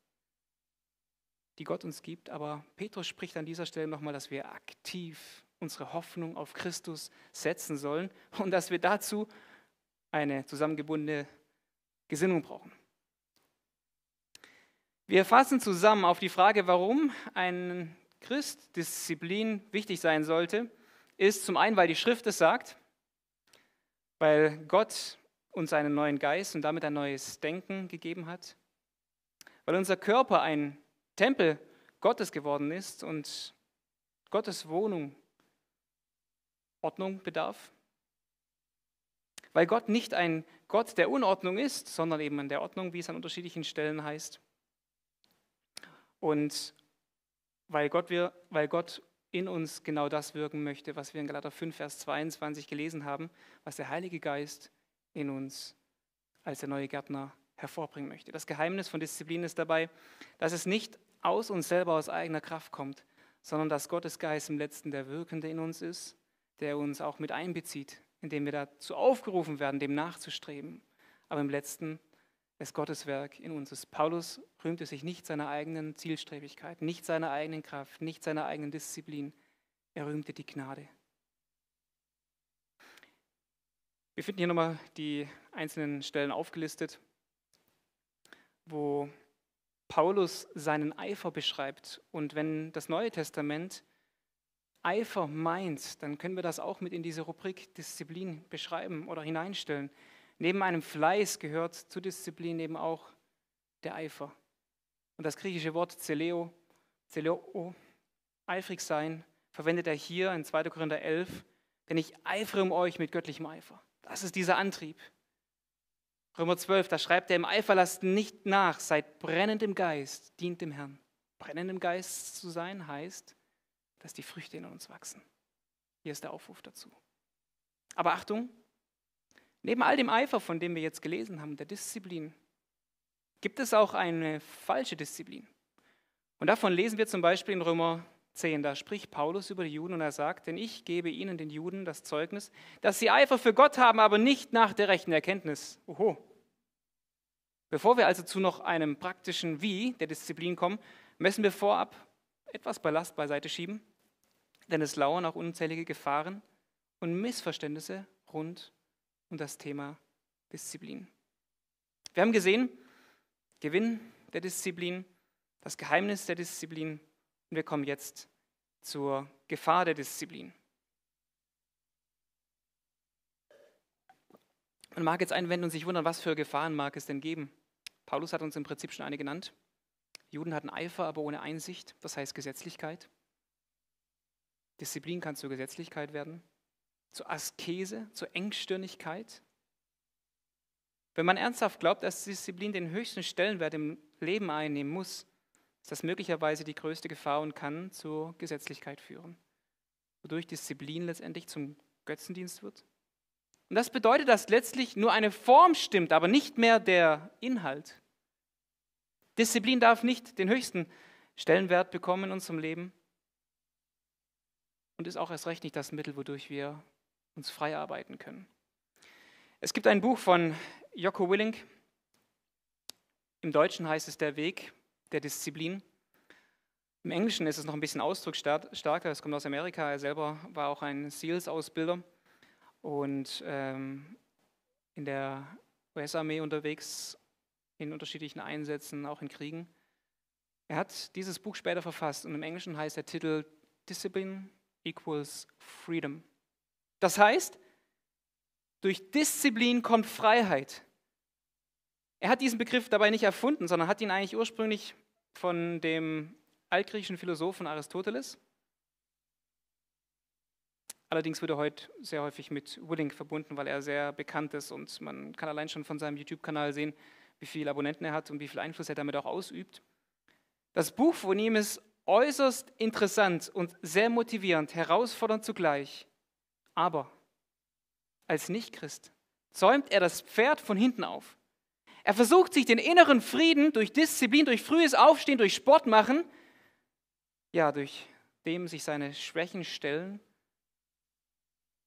die Gott uns gibt, aber Petrus spricht an dieser Stelle nochmal, dass wir aktiv unsere Hoffnung auf Christus setzen sollen und dass wir dazu eine zusammengebundene Gesinnung brauchen. Wir fassen zusammen auf die Frage, warum ein Christdisziplin wichtig sein sollte, ist zum einen, weil die Schrift es sagt, weil Gott uns einen neuen Geist und damit ein neues Denken gegeben hat, weil unser Körper ein Tempel Gottes geworden ist und Gottes Wohnung Ordnung bedarf, weil Gott nicht ein Gott der Unordnung ist, sondern eben an der Ordnung, wie es an unterschiedlichen Stellen heißt. Und weil Gott, wir, weil Gott in uns genau das wirken möchte, was wir in Galater 5, Vers 22 gelesen haben, was der Heilige Geist in uns als der neue Gärtner hervorbringen möchte. Das Geheimnis von Disziplin ist dabei, dass es nicht aus uns selber aus eigener Kraft kommt, sondern dass Gottes Geist im letzten der Wirkende in uns ist, der uns auch mit einbezieht, indem wir dazu aufgerufen werden, dem nachzustreben. Aber im letzten ist Gottes Werk in uns. Paulus rühmte sich nicht seiner eigenen Zielstrebigkeit, nicht seiner eigenen Kraft, nicht seiner eigenen Disziplin. Er rühmte die Gnade. Wir finden hier nochmal die einzelnen Stellen aufgelistet, wo Paulus seinen Eifer beschreibt. Und wenn das Neue Testament Eifer meint, dann können wir das auch mit in diese Rubrik Disziplin beschreiben oder hineinstellen. Neben einem Fleiß gehört zu Disziplin eben auch der Eifer. Und das griechische Wort Zeleo, Zeleo, eifrig sein, verwendet er hier in 2. Korinther 11, denn ich eifere um euch mit göttlichem Eifer. Das ist dieser Antrieb. Römer 12, da schreibt er, im Eifer lasst nicht nach, seid brennend im Geist, dient dem Herrn. Brennend im Geist zu sein heißt, dass die Früchte in uns wachsen. Hier ist der Aufruf dazu. Aber Achtung, Neben all dem Eifer, von dem wir jetzt gelesen haben, der Disziplin, gibt es auch eine falsche Disziplin. Und davon lesen wir zum Beispiel in Römer 10. Da spricht Paulus über die Juden und er sagt, denn ich gebe ihnen, den Juden, das Zeugnis, dass sie Eifer für Gott haben, aber nicht nach der rechten Erkenntnis. Oho. Bevor wir also zu noch einem praktischen Wie der Disziplin kommen, müssen wir vorab etwas Ballast beiseite schieben, denn es lauern auch unzählige Gefahren und Missverständnisse rund um und das Thema Disziplin. Wir haben gesehen, Gewinn der Disziplin, das Geheimnis der Disziplin und wir kommen jetzt zur Gefahr der Disziplin. Man mag jetzt einwenden und sich wundern, was für Gefahren mag es denn geben. Paulus hat uns im Prinzip schon eine genannt. Juden hatten Eifer, aber ohne Einsicht, das heißt Gesetzlichkeit. Disziplin kann zur Gesetzlichkeit werden zur Askese, zur Engstirnigkeit? Wenn man ernsthaft glaubt, dass Disziplin den höchsten Stellenwert im Leben einnehmen muss, ist das möglicherweise die größte Gefahr und kann zur Gesetzlichkeit führen, wodurch Disziplin letztendlich zum Götzendienst wird. Und das bedeutet, dass letztlich nur eine Form stimmt, aber nicht mehr der Inhalt. Disziplin darf nicht den höchsten Stellenwert bekommen in unserem Leben und ist auch erst recht nicht das Mittel, wodurch wir uns frei arbeiten können. Es gibt ein Buch von Joko Willing. Im Deutschen heißt es Der Weg der Disziplin. Im Englischen ist es noch ein bisschen ausdrucksstarker. Es kommt aus Amerika. Er selber war auch ein SEALS-Ausbilder und ähm, in der US-Armee unterwegs in unterschiedlichen Einsätzen, auch in Kriegen. Er hat dieses Buch später verfasst und im Englischen heißt der Titel Discipline equals Freedom. Das heißt, durch Disziplin kommt Freiheit. Er hat diesen Begriff dabei nicht erfunden, sondern hat ihn eigentlich ursprünglich von dem altgriechischen Philosophen Aristoteles. Allerdings wird er heute sehr häufig mit Willing verbunden, weil er sehr bekannt ist und man kann allein schon von seinem YouTube-Kanal sehen, wie viele Abonnenten er hat und wie viel Einfluss er damit auch ausübt. Das Buch von ihm ist äußerst interessant und sehr motivierend, herausfordernd zugleich. Aber als Nichtchrist zäumt er das Pferd von hinten auf. Er versucht sich den inneren Frieden durch Disziplin, durch frühes Aufstehen, durch Sport machen, ja, durch dem sich seine Schwächen stellen.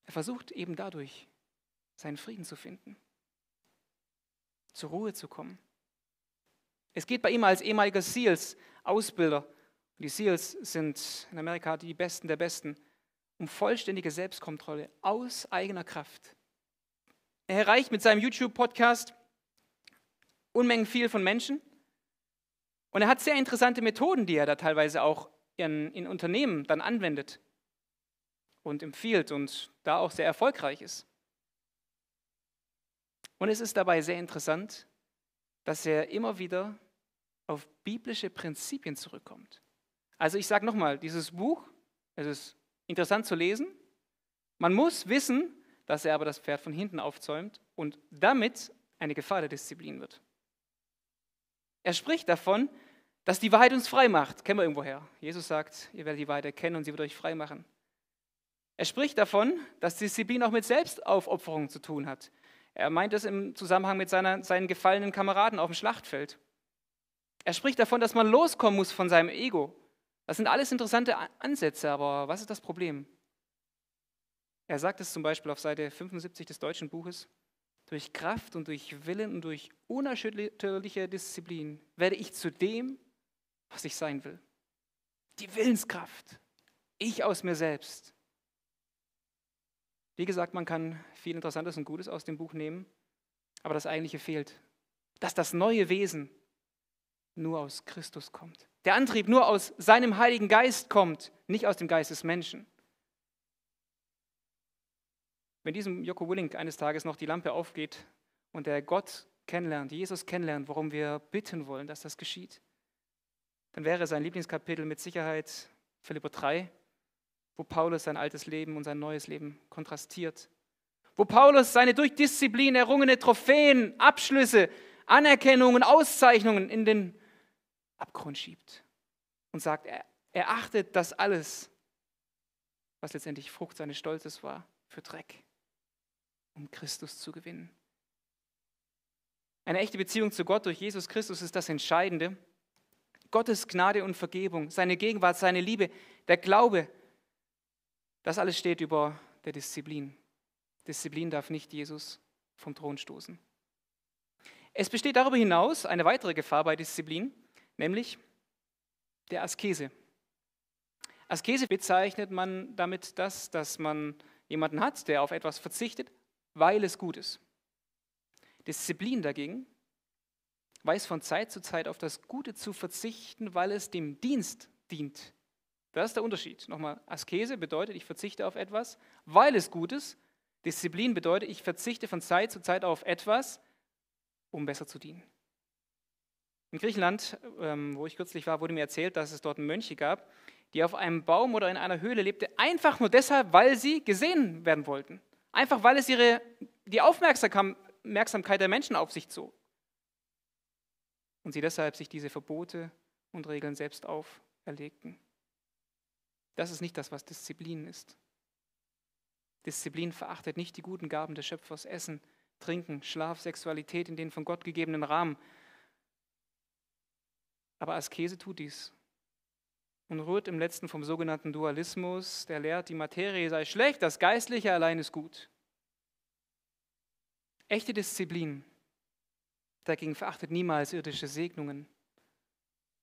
Er versucht eben dadurch seinen Frieden zu finden, zur Ruhe zu kommen. Es geht bei ihm als ehemaliger SEALs, Ausbilder. die SEALs sind in Amerika die Besten der Besten um vollständige Selbstkontrolle aus eigener Kraft. Er erreicht mit seinem YouTube-Podcast Unmengen viel von Menschen und er hat sehr interessante Methoden, die er da teilweise auch in, in Unternehmen dann anwendet und empfiehlt und da auch sehr erfolgreich ist. Und es ist dabei sehr interessant, dass er immer wieder auf biblische Prinzipien zurückkommt. Also ich sage nochmal, dieses Buch, es ist Interessant zu lesen. Man muss wissen, dass er aber das Pferd von hinten aufzäumt und damit eine Gefahr der Disziplin wird. Er spricht davon, dass die Wahrheit uns frei macht. Kennen wir irgendwoher. Jesus sagt, ihr werdet die Wahrheit erkennen und sie wird euch frei machen. Er spricht davon, dass Disziplin auch mit Selbstaufopferung zu tun hat. Er meint es im Zusammenhang mit seiner, seinen gefallenen Kameraden auf dem Schlachtfeld. Er spricht davon, dass man loskommen muss von seinem Ego das sind alles interessante Ansätze, aber was ist das Problem? Er sagt es zum Beispiel auf Seite 75 des deutschen Buches. Durch Kraft und durch Willen und durch unerschütterliche Disziplin werde ich zu dem, was ich sein will. Die Willenskraft. Ich aus mir selbst. Wie gesagt, man kann viel Interessantes und Gutes aus dem Buch nehmen, aber das eigentliche fehlt. Dass das neue Wesen, nur aus Christus kommt. Der Antrieb nur aus seinem Heiligen Geist kommt, nicht aus dem Geist des Menschen. Wenn diesem Joko Willink eines Tages noch die Lampe aufgeht und er Gott kennenlernt, Jesus kennenlernt, warum wir bitten wollen, dass das geschieht, dann wäre sein Lieblingskapitel mit Sicherheit Philipper 3, wo Paulus sein altes Leben und sein neues Leben kontrastiert. Wo Paulus seine durch Disziplin errungene Trophäen, Abschlüsse, Anerkennungen, Auszeichnungen in den Abgrund schiebt und sagt, er, er achtet das alles, was letztendlich Frucht seines Stolzes war, für Dreck, um Christus zu gewinnen. Eine echte Beziehung zu Gott durch Jesus Christus ist das Entscheidende. Gottes Gnade und Vergebung, seine Gegenwart, seine Liebe, der Glaube, das alles steht über der Disziplin. Disziplin darf nicht Jesus vom Thron stoßen. Es besteht darüber hinaus eine weitere Gefahr bei Disziplin, nämlich der Askese. Askese bezeichnet man damit das, dass man jemanden hat, der auf etwas verzichtet, weil es gut ist. Disziplin dagegen weiß von Zeit zu Zeit auf das Gute zu verzichten, weil es dem Dienst dient. Das ist der Unterschied. Nochmal, Askese bedeutet, ich verzichte auf etwas, weil es gut ist. Disziplin bedeutet, ich verzichte von Zeit zu Zeit auf etwas, um besser zu dienen. In Griechenland, ähm, wo ich kürzlich war, wurde mir erzählt, dass es dort Mönche gab, die auf einem Baum oder in einer Höhle lebte, einfach nur deshalb, weil sie gesehen werden wollten. Einfach weil es ihre, die Aufmerksamkeit der Menschen auf sich zog. Und sie deshalb sich diese Verbote und Regeln selbst auferlegten. Das ist nicht das, was Disziplin ist. Disziplin verachtet nicht die guten Gaben des Schöpfers, Essen, Trinken, Schlaf, Sexualität in den von Gott gegebenen Rahmen, aber Askese tut dies und rührt im letzten vom sogenannten Dualismus, der lehrt, die Materie sei schlecht, das Geistliche allein ist gut. Echte Disziplin dagegen verachtet niemals irdische Segnungen.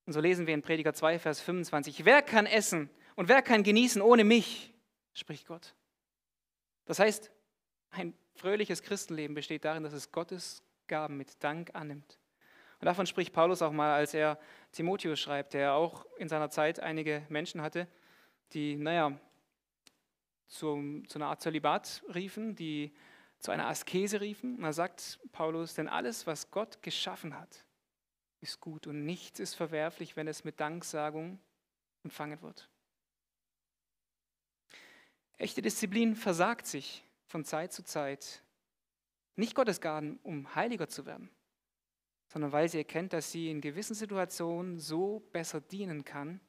Und so lesen wir in Prediger 2, Vers 25, wer kann essen und wer kann genießen ohne mich, spricht Gott. Das heißt, ein fröhliches Christenleben besteht darin, dass es Gottes Gaben mit Dank annimmt. Und davon spricht Paulus auch mal, als er Timotheus schreibt, der auch in seiner Zeit einige Menschen hatte, die, naja, zum, zu einer Art Zölibat riefen, die zu einer Askese riefen. Und da sagt Paulus, denn alles, was Gott geschaffen hat, ist gut und nichts ist verwerflich, wenn es mit Danksagung empfangen wird. Echte Disziplin versagt sich von Zeit zu Zeit. Nicht Gottes Garten, um heiliger zu werden sondern weil sie erkennt, dass sie in gewissen Situationen so besser dienen kann.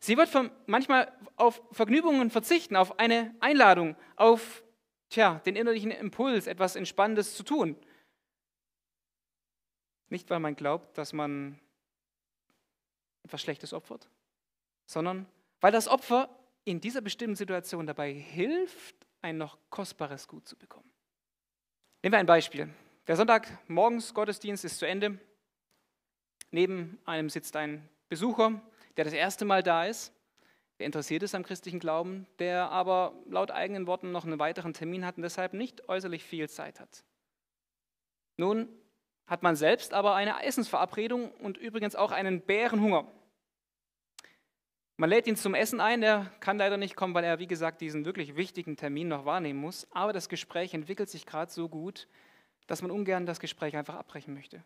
Sie wird manchmal auf Vergnügungen verzichten, auf eine Einladung, auf tja, den innerlichen Impuls, etwas Entspannendes zu tun. Nicht, weil man glaubt, dass man etwas Schlechtes opfert, sondern weil das Opfer in dieser bestimmten Situation dabei hilft, ein noch kostbares Gut zu bekommen. Nehmen wir ein Beispiel. Der Sonntagmorgens-Gottesdienst ist zu Ende. Neben einem sitzt ein Besucher, der das erste Mal da ist, der interessiert ist am christlichen Glauben, der aber laut eigenen Worten noch einen weiteren Termin hat und deshalb nicht äußerlich viel Zeit hat. Nun hat man selbst aber eine Essensverabredung und übrigens auch einen Bärenhunger. Man lädt ihn zum Essen ein, er kann leider nicht kommen, weil er, wie gesagt, diesen wirklich wichtigen Termin noch wahrnehmen muss. Aber das Gespräch entwickelt sich gerade so gut, dass man ungern das Gespräch einfach abbrechen möchte.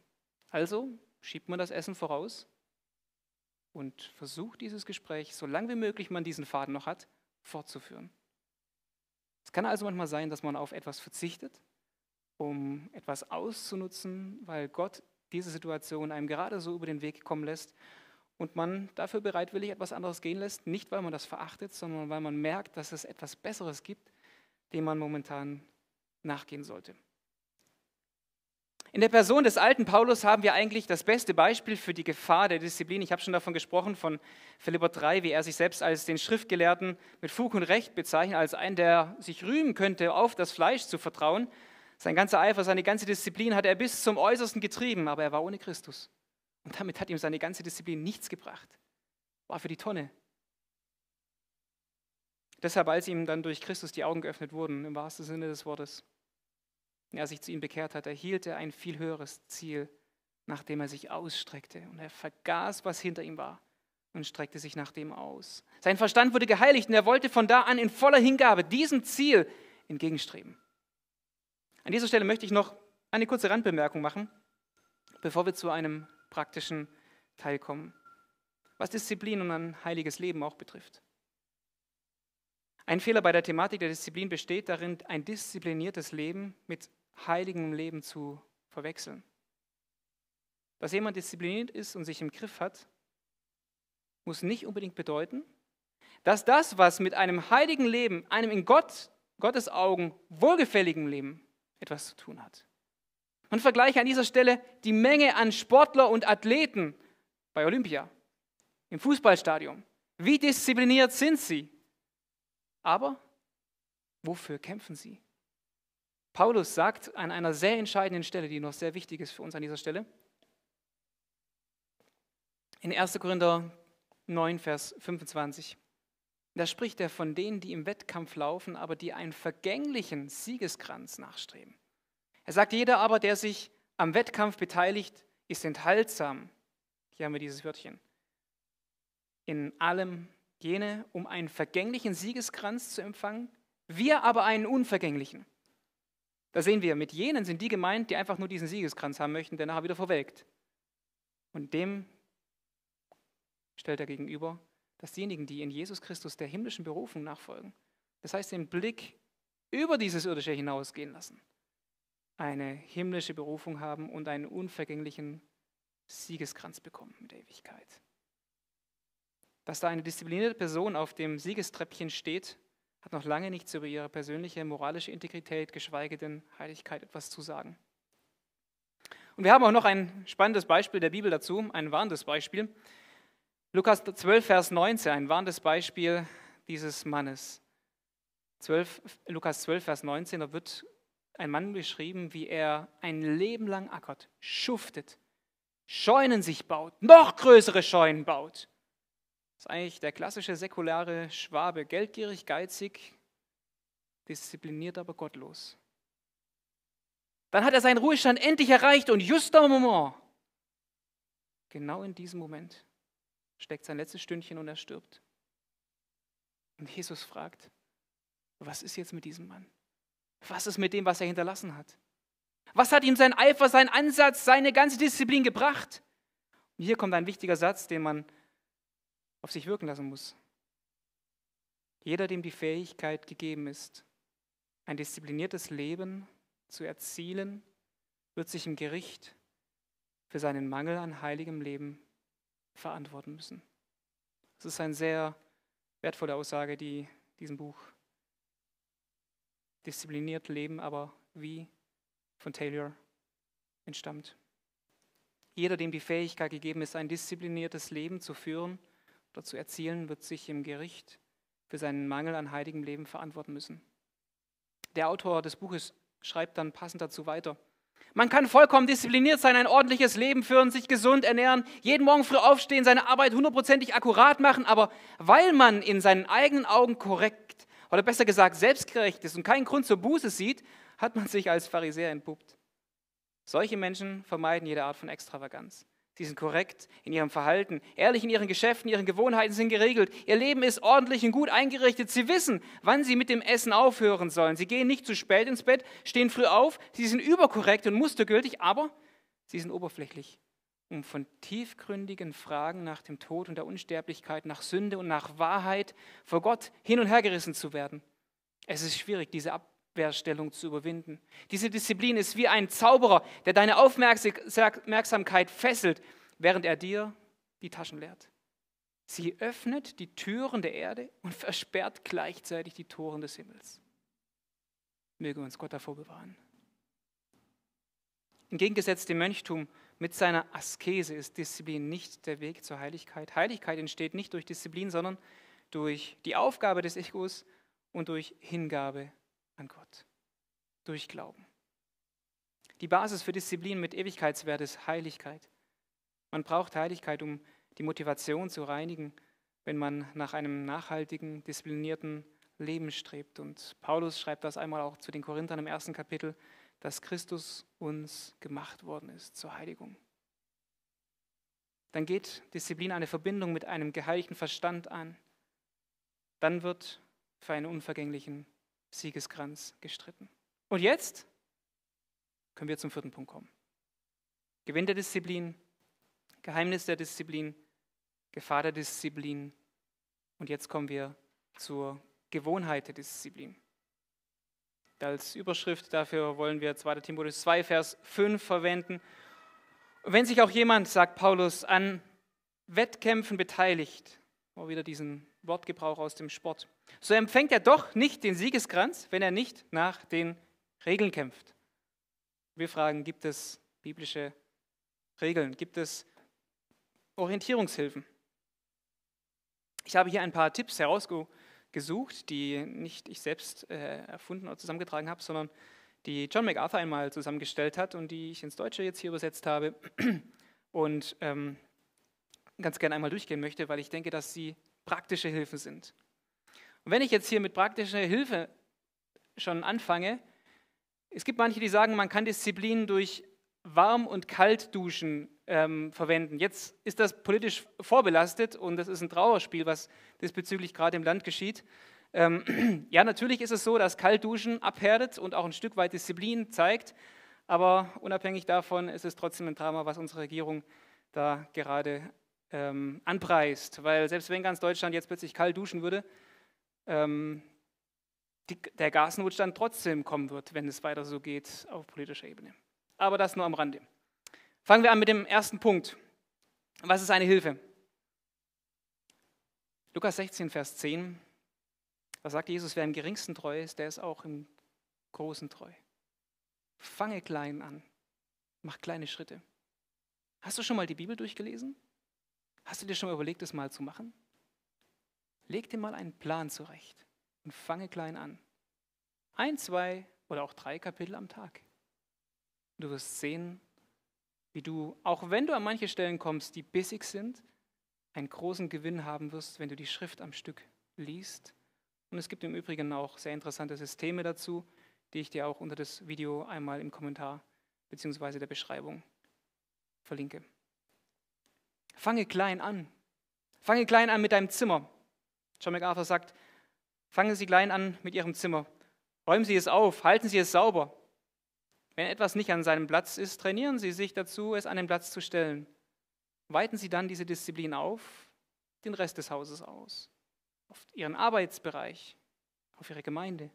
Also schiebt man das Essen voraus und versucht dieses Gespräch, solange wie möglich man diesen Faden noch hat, fortzuführen. Es kann also manchmal sein, dass man auf etwas verzichtet, um etwas auszunutzen, weil Gott diese Situation einem gerade so über den Weg kommen lässt und man dafür bereitwillig etwas anderes gehen lässt, nicht weil man das verachtet, sondern weil man merkt, dass es etwas Besseres gibt, dem man momentan nachgehen sollte. In der Person des alten Paulus haben wir eigentlich das beste Beispiel für die Gefahr der Disziplin. Ich habe schon davon gesprochen, von Philipper 3, wie er sich selbst als den Schriftgelehrten mit Fug und Recht bezeichnet, als einen, der sich rühmen könnte, auf das Fleisch zu vertrauen. Sein ganzer Eifer, seine ganze Disziplin hat er bis zum Äußersten getrieben, aber er war ohne Christus. Und damit hat ihm seine ganze Disziplin nichts gebracht. War für die Tonne. Deshalb, als ihm dann durch Christus die Augen geöffnet wurden, im wahrsten Sinne des Wortes er sich zu ihm bekehrt hat, erhielt er ein viel höheres Ziel, nachdem er sich ausstreckte. Und er vergaß, was hinter ihm war und streckte sich nach dem aus. Sein Verstand wurde geheiligt und er wollte von da an in voller Hingabe diesem Ziel entgegenstreben. An dieser Stelle möchte ich noch eine kurze Randbemerkung machen, bevor wir zu einem praktischen Teil kommen, was Disziplin und ein heiliges Leben auch betrifft. Ein Fehler bei der Thematik der Disziplin besteht darin, ein diszipliniertes Leben mit heiligem Leben zu verwechseln. Dass jemand diszipliniert ist und sich im Griff hat, muss nicht unbedingt bedeuten, dass das, was mit einem heiligen Leben, einem in Gott, Gottes Augen wohlgefälligen Leben etwas zu tun hat. Man vergleiche an dieser Stelle die Menge an Sportler und Athleten bei Olympia, im Fußballstadion. Wie diszipliniert sind sie? Aber wofür kämpfen sie? Paulus sagt an einer sehr entscheidenden Stelle, die noch sehr wichtig ist für uns an dieser Stelle, in 1. Korinther 9, Vers 25. Da spricht er von denen, die im Wettkampf laufen, aber die einen vergänglichen Siegeskranz nachstreben. Er sagt, jeder aber, der sich am Wettkampf beteiligt, ist enthaltsam. Hier haben wir dieses Wörtchen. In allem jene, um einen vergänglichen Siegeskranz zu empfangen, wir aber einen unvergänglichen. Da sehen wir, mit jenen sind die gemeint, die einfach nur diesen Siegeskranz haben möchten, der nachher wieder verwelkt. Und dem stellt er gegenüber, dass diejenigen, die in Jesus Christus der himmlischen Berufung nachfolgen, das heißt den Blick über dieses irdische hinausgehen lassen, eine himmlische Berufung haben und einen unvergänglichen Siegeskranz bekommen mit der Ewigkeit. Dass da eine disziplinierte Person auf dem Siegestreppchen steht hat noch lange nichts über ihre persönliche moralische Integrität, geschweige denn Heiligkeit etwas zu sagen. Und wir haben auch noch ein spannendes Beispiel der Bibel dazu, ein warnendes Beispiel. Lukas 12, Vers 19, ein warnendes Beispiel dieses Mannes. 12, Lukas 12, Vers 19, da wird ein Mann beschrieben, wie er ein Leben lang ackert, schuftet, Scheunen sich baut, noch größere Scheunen baut, das ist eigentlich der klassische säkulare Schwabe, geldgierig, geizig, diszipliniert, aber gottlos. Dann hat er seinen Ruhestand endlich erreicht und juster Moment, genau in diesem Moment, steckt sein letztes Stündchen und er stirbt. Und Jesus fragt, was ist jetzt mit diesem Mann? Was ist mit dem, was er hinterlassen hat? Was hat ihm sein Eifer, sein Ansatz, seine ganze Disziplin gebracht? Und hier kommt ein wichtiger Satz, den man auf sich wirken lassen muss. Jeder, dem die Fähigkeit gegeben ist, ein diszipliniertes Leben zu erzielen, wird sich im Gericht für seinen Mangel an heiligem Leben verantworten müssen. Das ist eine sehr wertvolle Aussage, die diesem Buch diszipliniert leben, aber wie von Taylor entstammt. Jeder, dem die Fähigkeit gegeben ist, ein diszipliniertes Leben zu führen, oder zu erzielen, wird sich im Gericht für seinen Mangel an heiligem Leben verantworten müssen. Der Autor des Buches schreibt dann passend dazu weiter. Man kann vollkommen diszipliniert sein, ein ordentliches Leben führen, sich gesund ernähren, jeden Morgen früh aufstehen, seine Arbeit hundertprozentig akkurat machen, aber weil man in seinen eigenen Augen korrekt oder besser gesagt selbstgerecht ist und keinen Grund zur Buße sieht, hat man sich als Pharisäer entpuppt. Solche Menschen vermeiden jede Art von Extravaganz. Sie sind korrekt in ihrem Verhalten, ehrlich in ihren Geschäften, ihren Gewohnheiten sind geregelt. Ihr Leben ist ordentlich und gut eingerichtet. Sie wissen, wann sie mit dem Essen aufhören sollen. Sie gehen nicht zu spät ins Bett, stehen früh auf. Sie sind überkorrekt und mustergültig, aber sie sind oberflächlich. Um von tiefgründigen Fragen nach dem Tod und der Unsterblichkeit, nach Sünde und nach Wahrheit vor Gott hin und her gerissen zu werden. Es ist schwierig, diese Ab Abwehrstellung zu überwinden. Diese Disziplin ist wie ein Zauberer, der deine Aufmerksamkeit fesselt, während er dir die Taschen leert. Sie öffnet die Türen der Erde und versperrt gleichzeitig die Toren des Himmels. Möge uns Gott davor bewahren. Entgegengesetzt dem Mönchtum mit seiner Askese ist Disziplin nicht der Weg zur Heiligkeit. Heiligkeit entsteht nicht durch Disziplin, sondern durch die Aufgabe des Egos und durch Hingabe an Gott. Durch Glauben. Die Basis für Disziplin mit Ewigkeitswert ist Heiligkeit. Man braucht Heiligkeit, um die Motivation zu reinigen, wenn man nach einem nachhaltigen, disziplinierten Leben strebt. Und Paulus schreibt das einmal auch zu den Korinthern im ersten Kapitel, dass Christus uns gemacht worden ist zur Heiligung. Dann geht Disziplin eine Verbindung mit einem geheiligten Verstand an. Dann wird für einen unvergänglichen Siegeskranz gestritten. Und jetzt können wir zum vierten Punkt kommen. Gewinn der Disziplin, Geheimnis der Disziplin, Gefahr der Disziplin. Und jetzt kommen wir zur Gewohnheit der Disziplin. Als Überschrift dafür wollen wir 2. Timotheus 2, Vers 5 verwenden. Und wenn sich auch jemand, sagt Paulus, an Wettkämpfen beteiligt, mal wieder diesen Wortgebrauch aus dem Sport, so empfängt er doch nicht den Siegeskranz, wenn er nicht nach den Regeln kämpft. Wir fragen, gibt es biblische Regeln? Gibt es Orientierungshilfen? Ich habe hier ein paar Tipps herausgesucht, die nicht ich selbst äh, erfunden oder zusammengetragen habe, sondern die John MacArthur einmal zusammengestellt hat und die ich ins Deutsche jetzt hier übersetzt habe und ähm, ganz gerne einmal durchgehen möchte, weil ich denke, dass sie praktische Hilfen sind. Und wenn ich jetzt hier mit praktischer Hilfe schon anfange, es gibt manche, die sagen, man kann Disziplin durch warm und Kaltduschen ähm, verwenden. Jetzt ist das politisch vorbelastet und das ist ein Trauerspiel, was diesbezüglich gerade im Land geschieht. Ähm, ja, natürlich ist es so, dass Kaltduschen abhärtet und auch ein Stück weit Disziplin zeigt, aber unabhängig davon ist es trotzdem ein Drama, was unsere Regierung da gerade ähm, anpreist, weil selbst wenn ganz Deutschland jetzt plötzlich kalt duschen würde, ähm, die, der Gasnotstand trotzdem kommen wird, wenn es weiter so geht auf politischer Ebene. Aber das nur am Rande. Fangen wir an mit dem ersten Punkt. Was ist eine Hilfe? Lukas 16, Vers 10. Da sagt Jesus? Wer im geringsten treu ist, der ist auch im großen treu. Fange klein an. Mach kleine Schritte. Hast du schon mal die Bibel durchgelesen? Hast du dir schon mal überlegt, das mal zu machen? Leg dir mal einen Plan zurecht und fange klein an. Ein, zwei oder auch drei Kapitel am Tag. Du wirst sehen, wie du, auch wenn du an manche Stellen kommst, die bissig sind, einen großen Gewinn haben wirst, wenn du die Schrift am Stück liest. Und es gibt im Übrigen auch sehr interessante Systeme dazu, die ich dir auch unter das Video einmal im Kommentar bzw. der Beschreibung verlinke. Fange klein an. Fange klein an mit deinem Zimmer. John MacArthur sagt, fangen Sie klein an mit Ihrem Zimmer. Räumen Sie es auf, halten Sie es sauber. Wenn etwas nicht an seinem Platz ist, trainieren Sie sich dazu, es an den Platz zu stellen. Weiten Sie dann diese Disziplin auf, den Rest des Hauses aus, auf Ihren Arbeitsbereich, auf Ihre Gemeinde.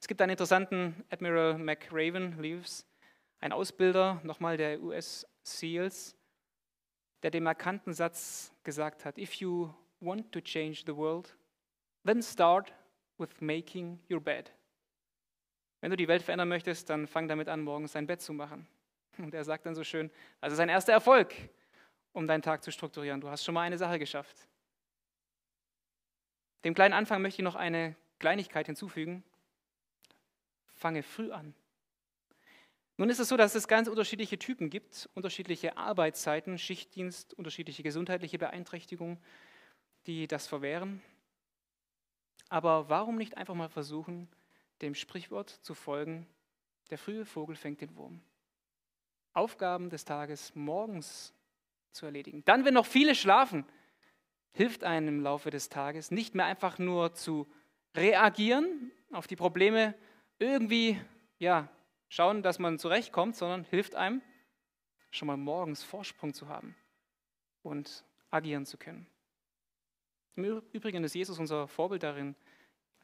Es gibt einen interessanten Admiral McRaven Leaves, ein Ausbilder, nochmal der US SEALs, der den markanten Satz gesagt hat, If you want to change the world, then start with making your bed. Wenn du die Welt verändern möchtest, dann fang damit an, morgens dein Bett zu machen. Und er sagt dann so schön, das also ist ein erster Erfolg, um deinen Tag zu strukturieren. Du hast schon mal eine Sache geschafft. Dem kleinen Anfang möchte ich noch eine Kleinigkeit hinzufügen. Fange früh an. Nun ist es so, dass es ganz unterschiedliche Typen gibt, unterschiedliche Arbeitszeiten, Schichtdienst, unterschiedliche gesundheitliche Beeinträchtigungen die das verwehren. Aber warum nicht einfach mal versuchen, dem Sprichwort zu folgen, der frühe Vogel fängt den Wurm. Aufgaben des Tages morgens zu erledigen. Dann, wenn noch viele schlafen, hilft einem im Laufe des Tages nicht mehr einfach nur zu reagieren auf die Probleme, irgendwie ja, schauen, dass man zurechtkommt, sondern hilft einem schon mal morgens Vorsprung zu haben und agieren zu können. Im Übrigen ist Jesus unser Vorbild darin,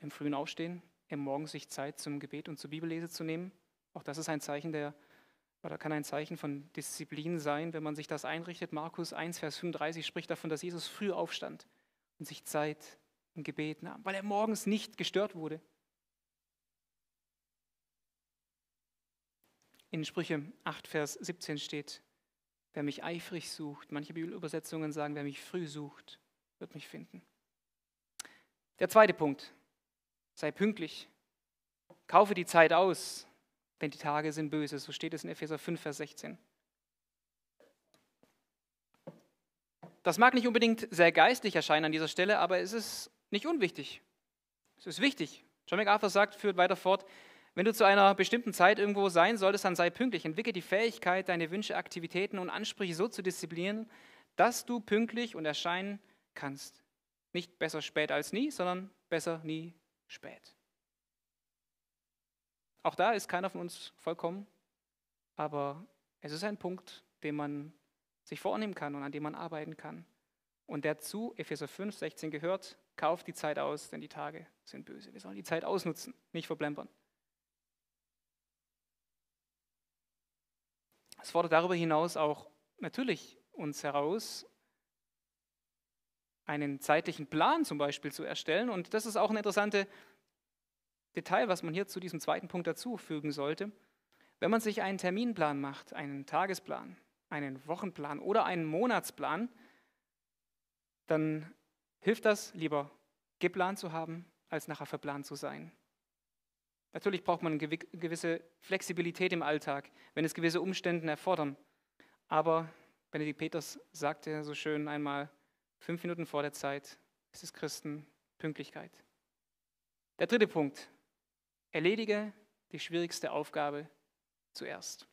im frühen Aufstehen, im Morgen sich Zeit zum Gebet und zur Bibellese zu nehmen. Auch das ist ein Zeichen der, oder kann ein Zeichen von Disziplin sein, wenn man sich das einrichtet. Markus 1, Vers 35 spricht davon, dass Jesus früh aufstand und sich Zeit im Gebet nahm, weil er morgens nicht gestört wurde. In Sprüche 8, Vers 17 steht, wer mich eifrig sucht, manche Bibelübersetzungen sagen, wer mich früh sucht, wird mich finden. Der zweite Punkt. Sei pünktlich. Kaufe die Zeit aus, denn die Tage sind böse. So steht es in Epheser 5, Vers 16. Das mag nicht unbedingt sehr geistig erscheinen an dieser Stelle, aber es ist nicht unwichtig. Es ist wichtig. John MacArthur sagt, führt weiter fort, wenn du zu einer bestimmten Zeit irgendwo sein solltest, dann sei pünktlich. Entwickle die Fähigkeit, deine Wünsche, Aktivitäten und Ansprüche so zu disziplinieren, dass du pünktlich und erscheinen kannst kannst. Nicht besser spät als nie, sondern besser nie spät. Auch da ist keiner von uns vollkommen, aber es ist ein Punkt, den man sich vornehmen kann und an dem man arbeiten kann. Und der zu Epheser 5, 16 gehört, kauft die Zeit aus, denn die Tage sind böse. Wir sollen die Zeit ausnutzen, nicht verblempern. Es fordert darüber hinaus auch natürlich uns heraus, einen zeitlichen Plan zum Beispiel zu erstellen. Und das ist auch ein interessantes Detail, was man hier zu diesem zweiten Punkt dazu fügen sollte. Wenn man sich einen Terminplan macht, einen Tagesplan, einen Wochenplan oder einen Monatsplan, dann hilft das, lieber geplant zu haben, als nachher verplant zu sein. Natürlich braucht man eine gewisse Flexibilität im Alltag, wenn es gewisse Umstände erfordern. Aber Benedikt Peters sagte so schön einmal, Fünf Minuten vor der Zeit ist es Christen Pünktlichkeit. Der dritte Punkt. Erledige die schwierigste Aufgabe zuerst.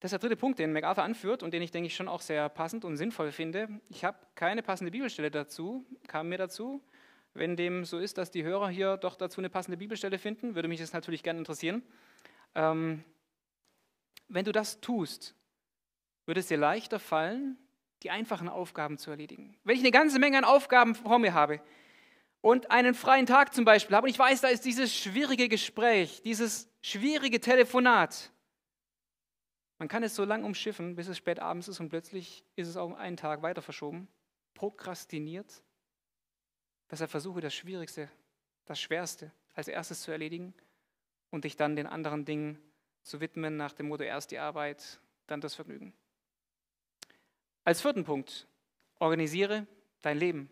Das ist der dritte Punkt, den MacArthur anführt und den ich, denke ich, schon auch sehr passend und sinnvoll finde. Ich habe keine passende Bibelstelle dazu, kam mir dazu. Wenn dem so ist, dass die Hörer hier doch dazu eine passende Bibelstelle finden, würde mich das natürlich gerne interessieren. Ähm, wenn du das tust, würde es dir leichter fallen, die einfachen Aufgaben zu erledigen. Wenn ich eine ganze Menge an Aufgaben vor mir habe und einen freien Tag zum Beispiel habe und ich weiß, da ist dieses schwierige Gespräch, dieses schwierige Telefonat. Man kann es so lang umschiffen, bis es spät abends ist und plötzlich ist es auch einen Tag weiter verschoben, prokrastiniert. dass er versuche das Schwierigste, das Schwerste als erstes zu erledigen und dich dann den anderen Dingen zu widmen nach dem Motto erst die Arbeit, dann das Vergnügen. Als vierten Punkt, organisiere dein Leben.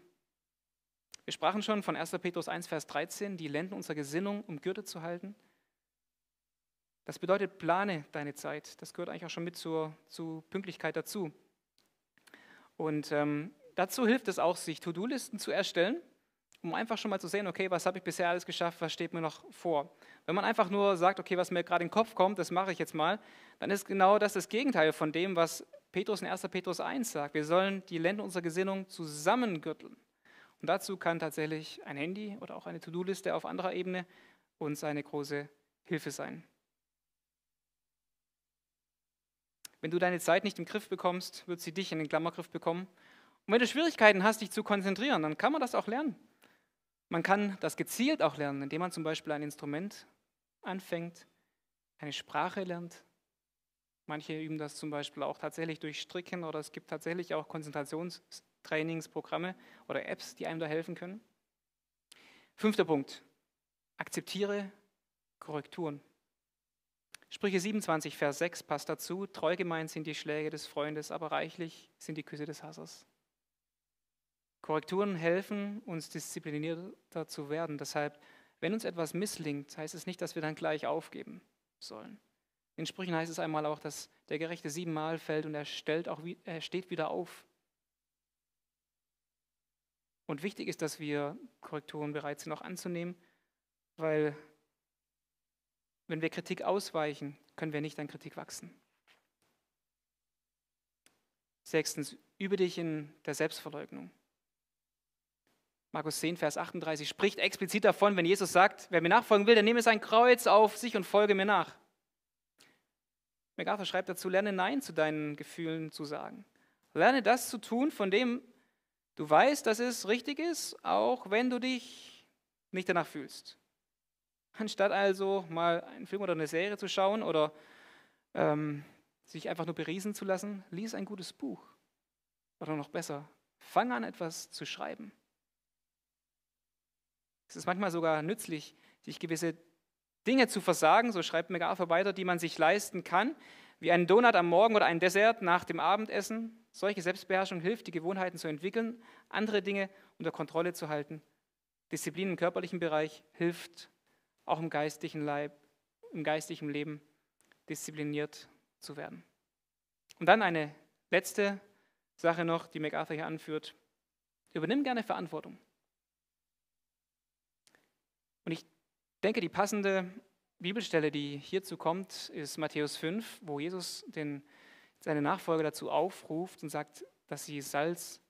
Wir sprachen schon von 1. Petrus 1, Vers 13, die Lenden unserer Gesinnung, um Gürtel zu halten. Das bedeutet, plane deine Zeit. Das gehört eigentlich auch schon mit zur, zur Pünktlichkeit dazu. Und ähm, dazu hilft es auch, sich To-Do-Listen zu erstellen, um einfach schon mal zu sehen, okay, was habe ich bisher alles geschafft, was steht mir noch vor. Wenn man einfach nur sagt, okay, was mir gerade in den Kopf kommt, das mache ich jetzt mal, dann ist genau das das Gegenteil von dem, was Petrus in 1. Petrus 1 sagt, wir sollen die Länder unserer Gesinnung zusammengürteln. Und dazu kann tatsächlich ein Handy oder auch eine To-Do-Liste auf anderer Ebene uns eine große Hilfe sein. Wenn du deine Zeit nicht im Griff bekommst, wird sie dich in den Klammergriff bekommen. Und wenn du Schwierigkeiten hast, dich zu konzentrieren, dann kann man das auch lernen. Man kann das gezielt auch lernen, indem man zum Beispiel ein Instrument anfängt, eine Sprache lernt, Manche üben das zum Beispiel auch tatsächlich durch Stricken oder es gibt tatsächlich auch Konzentrationstrainingsprogramme oder Apps, die einem da helfen können. Fünfter Punkt. Akzeptiere Korrekturen. Sprüche 27, Vers 6 passt dazu. Treu gemeint sind die Schläge des Freundes, aber reichlich sind die Küsse des Hassers. Korrekturen helfen uns, disziplinierter zu werden. Deshalb, wenn uns etwas misslingt, heißt es nicht, dass wir dann gleich aufgeben sollen. In Sprüchen heißt es einmal auch, dass der Gerechte siebenmal fällt und er, stellt auch, er steht wieder auf. Und wichtig ist, dass wir Korrekturen bereit sind, auch anzunehmen, weil wenn wir Kritik ausweichen, können wir nicht an Kritik wachsen. Sechstens, übe dich in der Selbstverleugnung. Markus 10, Vers 38 spricht explizit davon, wenn Jesus sagt, wer mir nachfolgen will, der nehme sein Kreuz auf sich und folge mir nach. MacArthur schreibt dazu, lerne Nein zu deinen Gefühlen zu sagen. Lerne das zu tun, von dem du weißt, dass es richtig ist, auch wenn du dich nicht danach fühlst. Anstatt also mal einen Film oder eine Serie zu schauen oder ähm, sich einfach nur beriesen zu lassen, lies ein gutes Buch. Oder noch besser, fang an, etwas zu schreiben. Es ist manchmal sogar nützlich, sich gewisse Dinge zu versagen, so schreibt MacArthur weiter, die man sich leisten kann, wie einen Donut am Morgen oder ein Dessert nach dem Abendessen. Solche Selbstbeherrschung hilft, die Gewohnheiten zu entwickeln, andere Dinge unter Kontrolle zu halten. Disziplin im körperlichen Bereich hilft, auch im geistigen, Leib, im geistigen Leben diszipliniert zu werden. Und dann eine letzte Sache noch, die MacArthur hier anführt. Übernimm gerne Verantwortung. Und ich ich denke, die passende Bibelstelle, die hierzu kommt, ist Matthäus 5, wo Jesus den, seine Nachfolger dazu aufruft und sagt, dass sie Salz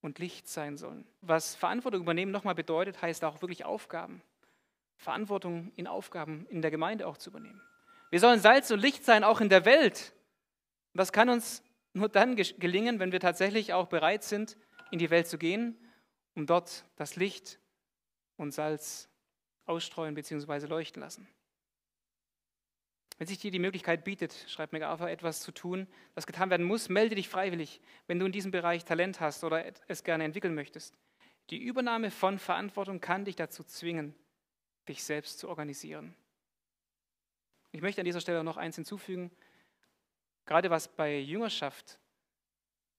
und Licht sein sollen. Was Verantwortung übernehmen nochmal bedeutet, heißt auch wirklich Aufgaben. Verantwortung in Aufgaben in der Gemeinde auch zu übernehmen. Wir sollen Salz und Licht sein, auch in der Welt. das kann uns nur dann gelingen, wenn wir tatsächlich auch bereit sind, in die Welt zu gehen, um dort das Licht und Salz zu ausstreuen bzw. leuchten lassen. Wenn sich dir die Möglichkeit bietet, schreibt MacArthur, etwas zu tun, was getan werden muss, melde dich freiwillig, wenn du in diesem Bereich Talent hast oder es gerne entwickeln möchtest. Die Übernahme von Verantwortung kann dich dazu zwingen, dich selbst zu organisieren. Ich möchte an dieser Stelle noch eins hinzufügen, gerade was bei Jüngerschaft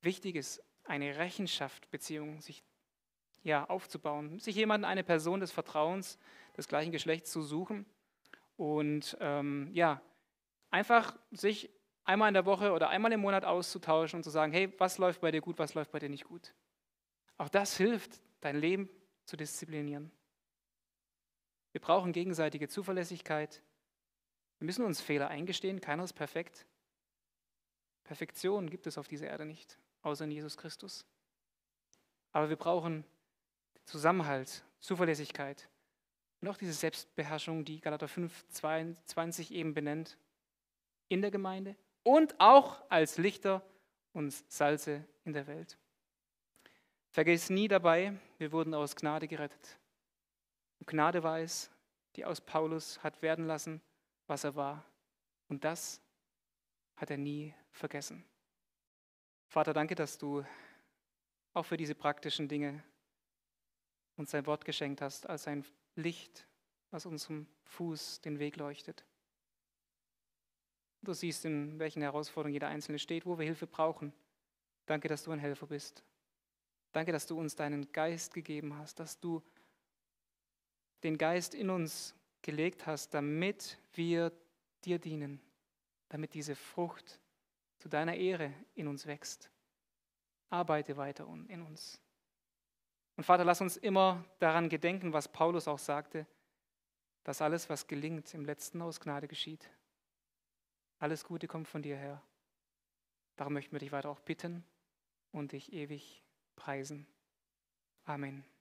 wichtig ist, eine Rechenschaftsbeziehung sich ja, aufzubauen, sich jemanden, eine Person des Vertrauens des gleichen Geschlechts zu suchen und ähm, ja, einfach sich einmal in der Woche oder einmal im Monat auszutauschen und zu sagen, hey, was läuft bei dir gut, was läuft bei dir nicht gut. Auch das hilft, dein Leben zu disziplinieren. Wir brauchen gegenseitige Zuverlässigkeit. Wir müssen uns Fehler eingestehen, keiner ist perfekt. Perfektion gibt es auf dieser Erde nicht, außer in Jesus Christus. Aber wir brauchen Zusammenhalt, Zuverlässigkeit und auch diese Selbstbeherrschung, die Galater 5, 22 eben benennt, in der Gemeinde und auch als Lichter und Salze in der Welt. Vergiss nie dabei, wir wurden aus Gnade gerettet. Und Gnade war es, die aus Paulus hat werden lassen, was er war. Und das hat er nie vergessen. Vater, danke, dass du auch für diese praktischen Dinge uns dein Wort geschenkt hast, als ein Licht, was unserem Fuß den Weg leuchtet. Du siehst, in welchen Herausforderungen jeder Einzelne steht, wo wir Hilfe brauchen. Danke, dass du ein Helfer bist. Danke, dass du uns deinen Geist gegeben hast, dass du den Geist in uns gelegt hast, damit wir dir dienen, damit diese Frucht zu deiner Ehre in uns wächst. Arbeite weiter in uns. Und Vater, lass uns immer daran gedenken, was Paulus auch sagte, dass alles, was gelingt, im letzten aus Gnade geschieht. Alles Gute kommt von dir her. Darum möchten wir dich weiter auch bitten und dich ewig preisen. Amen.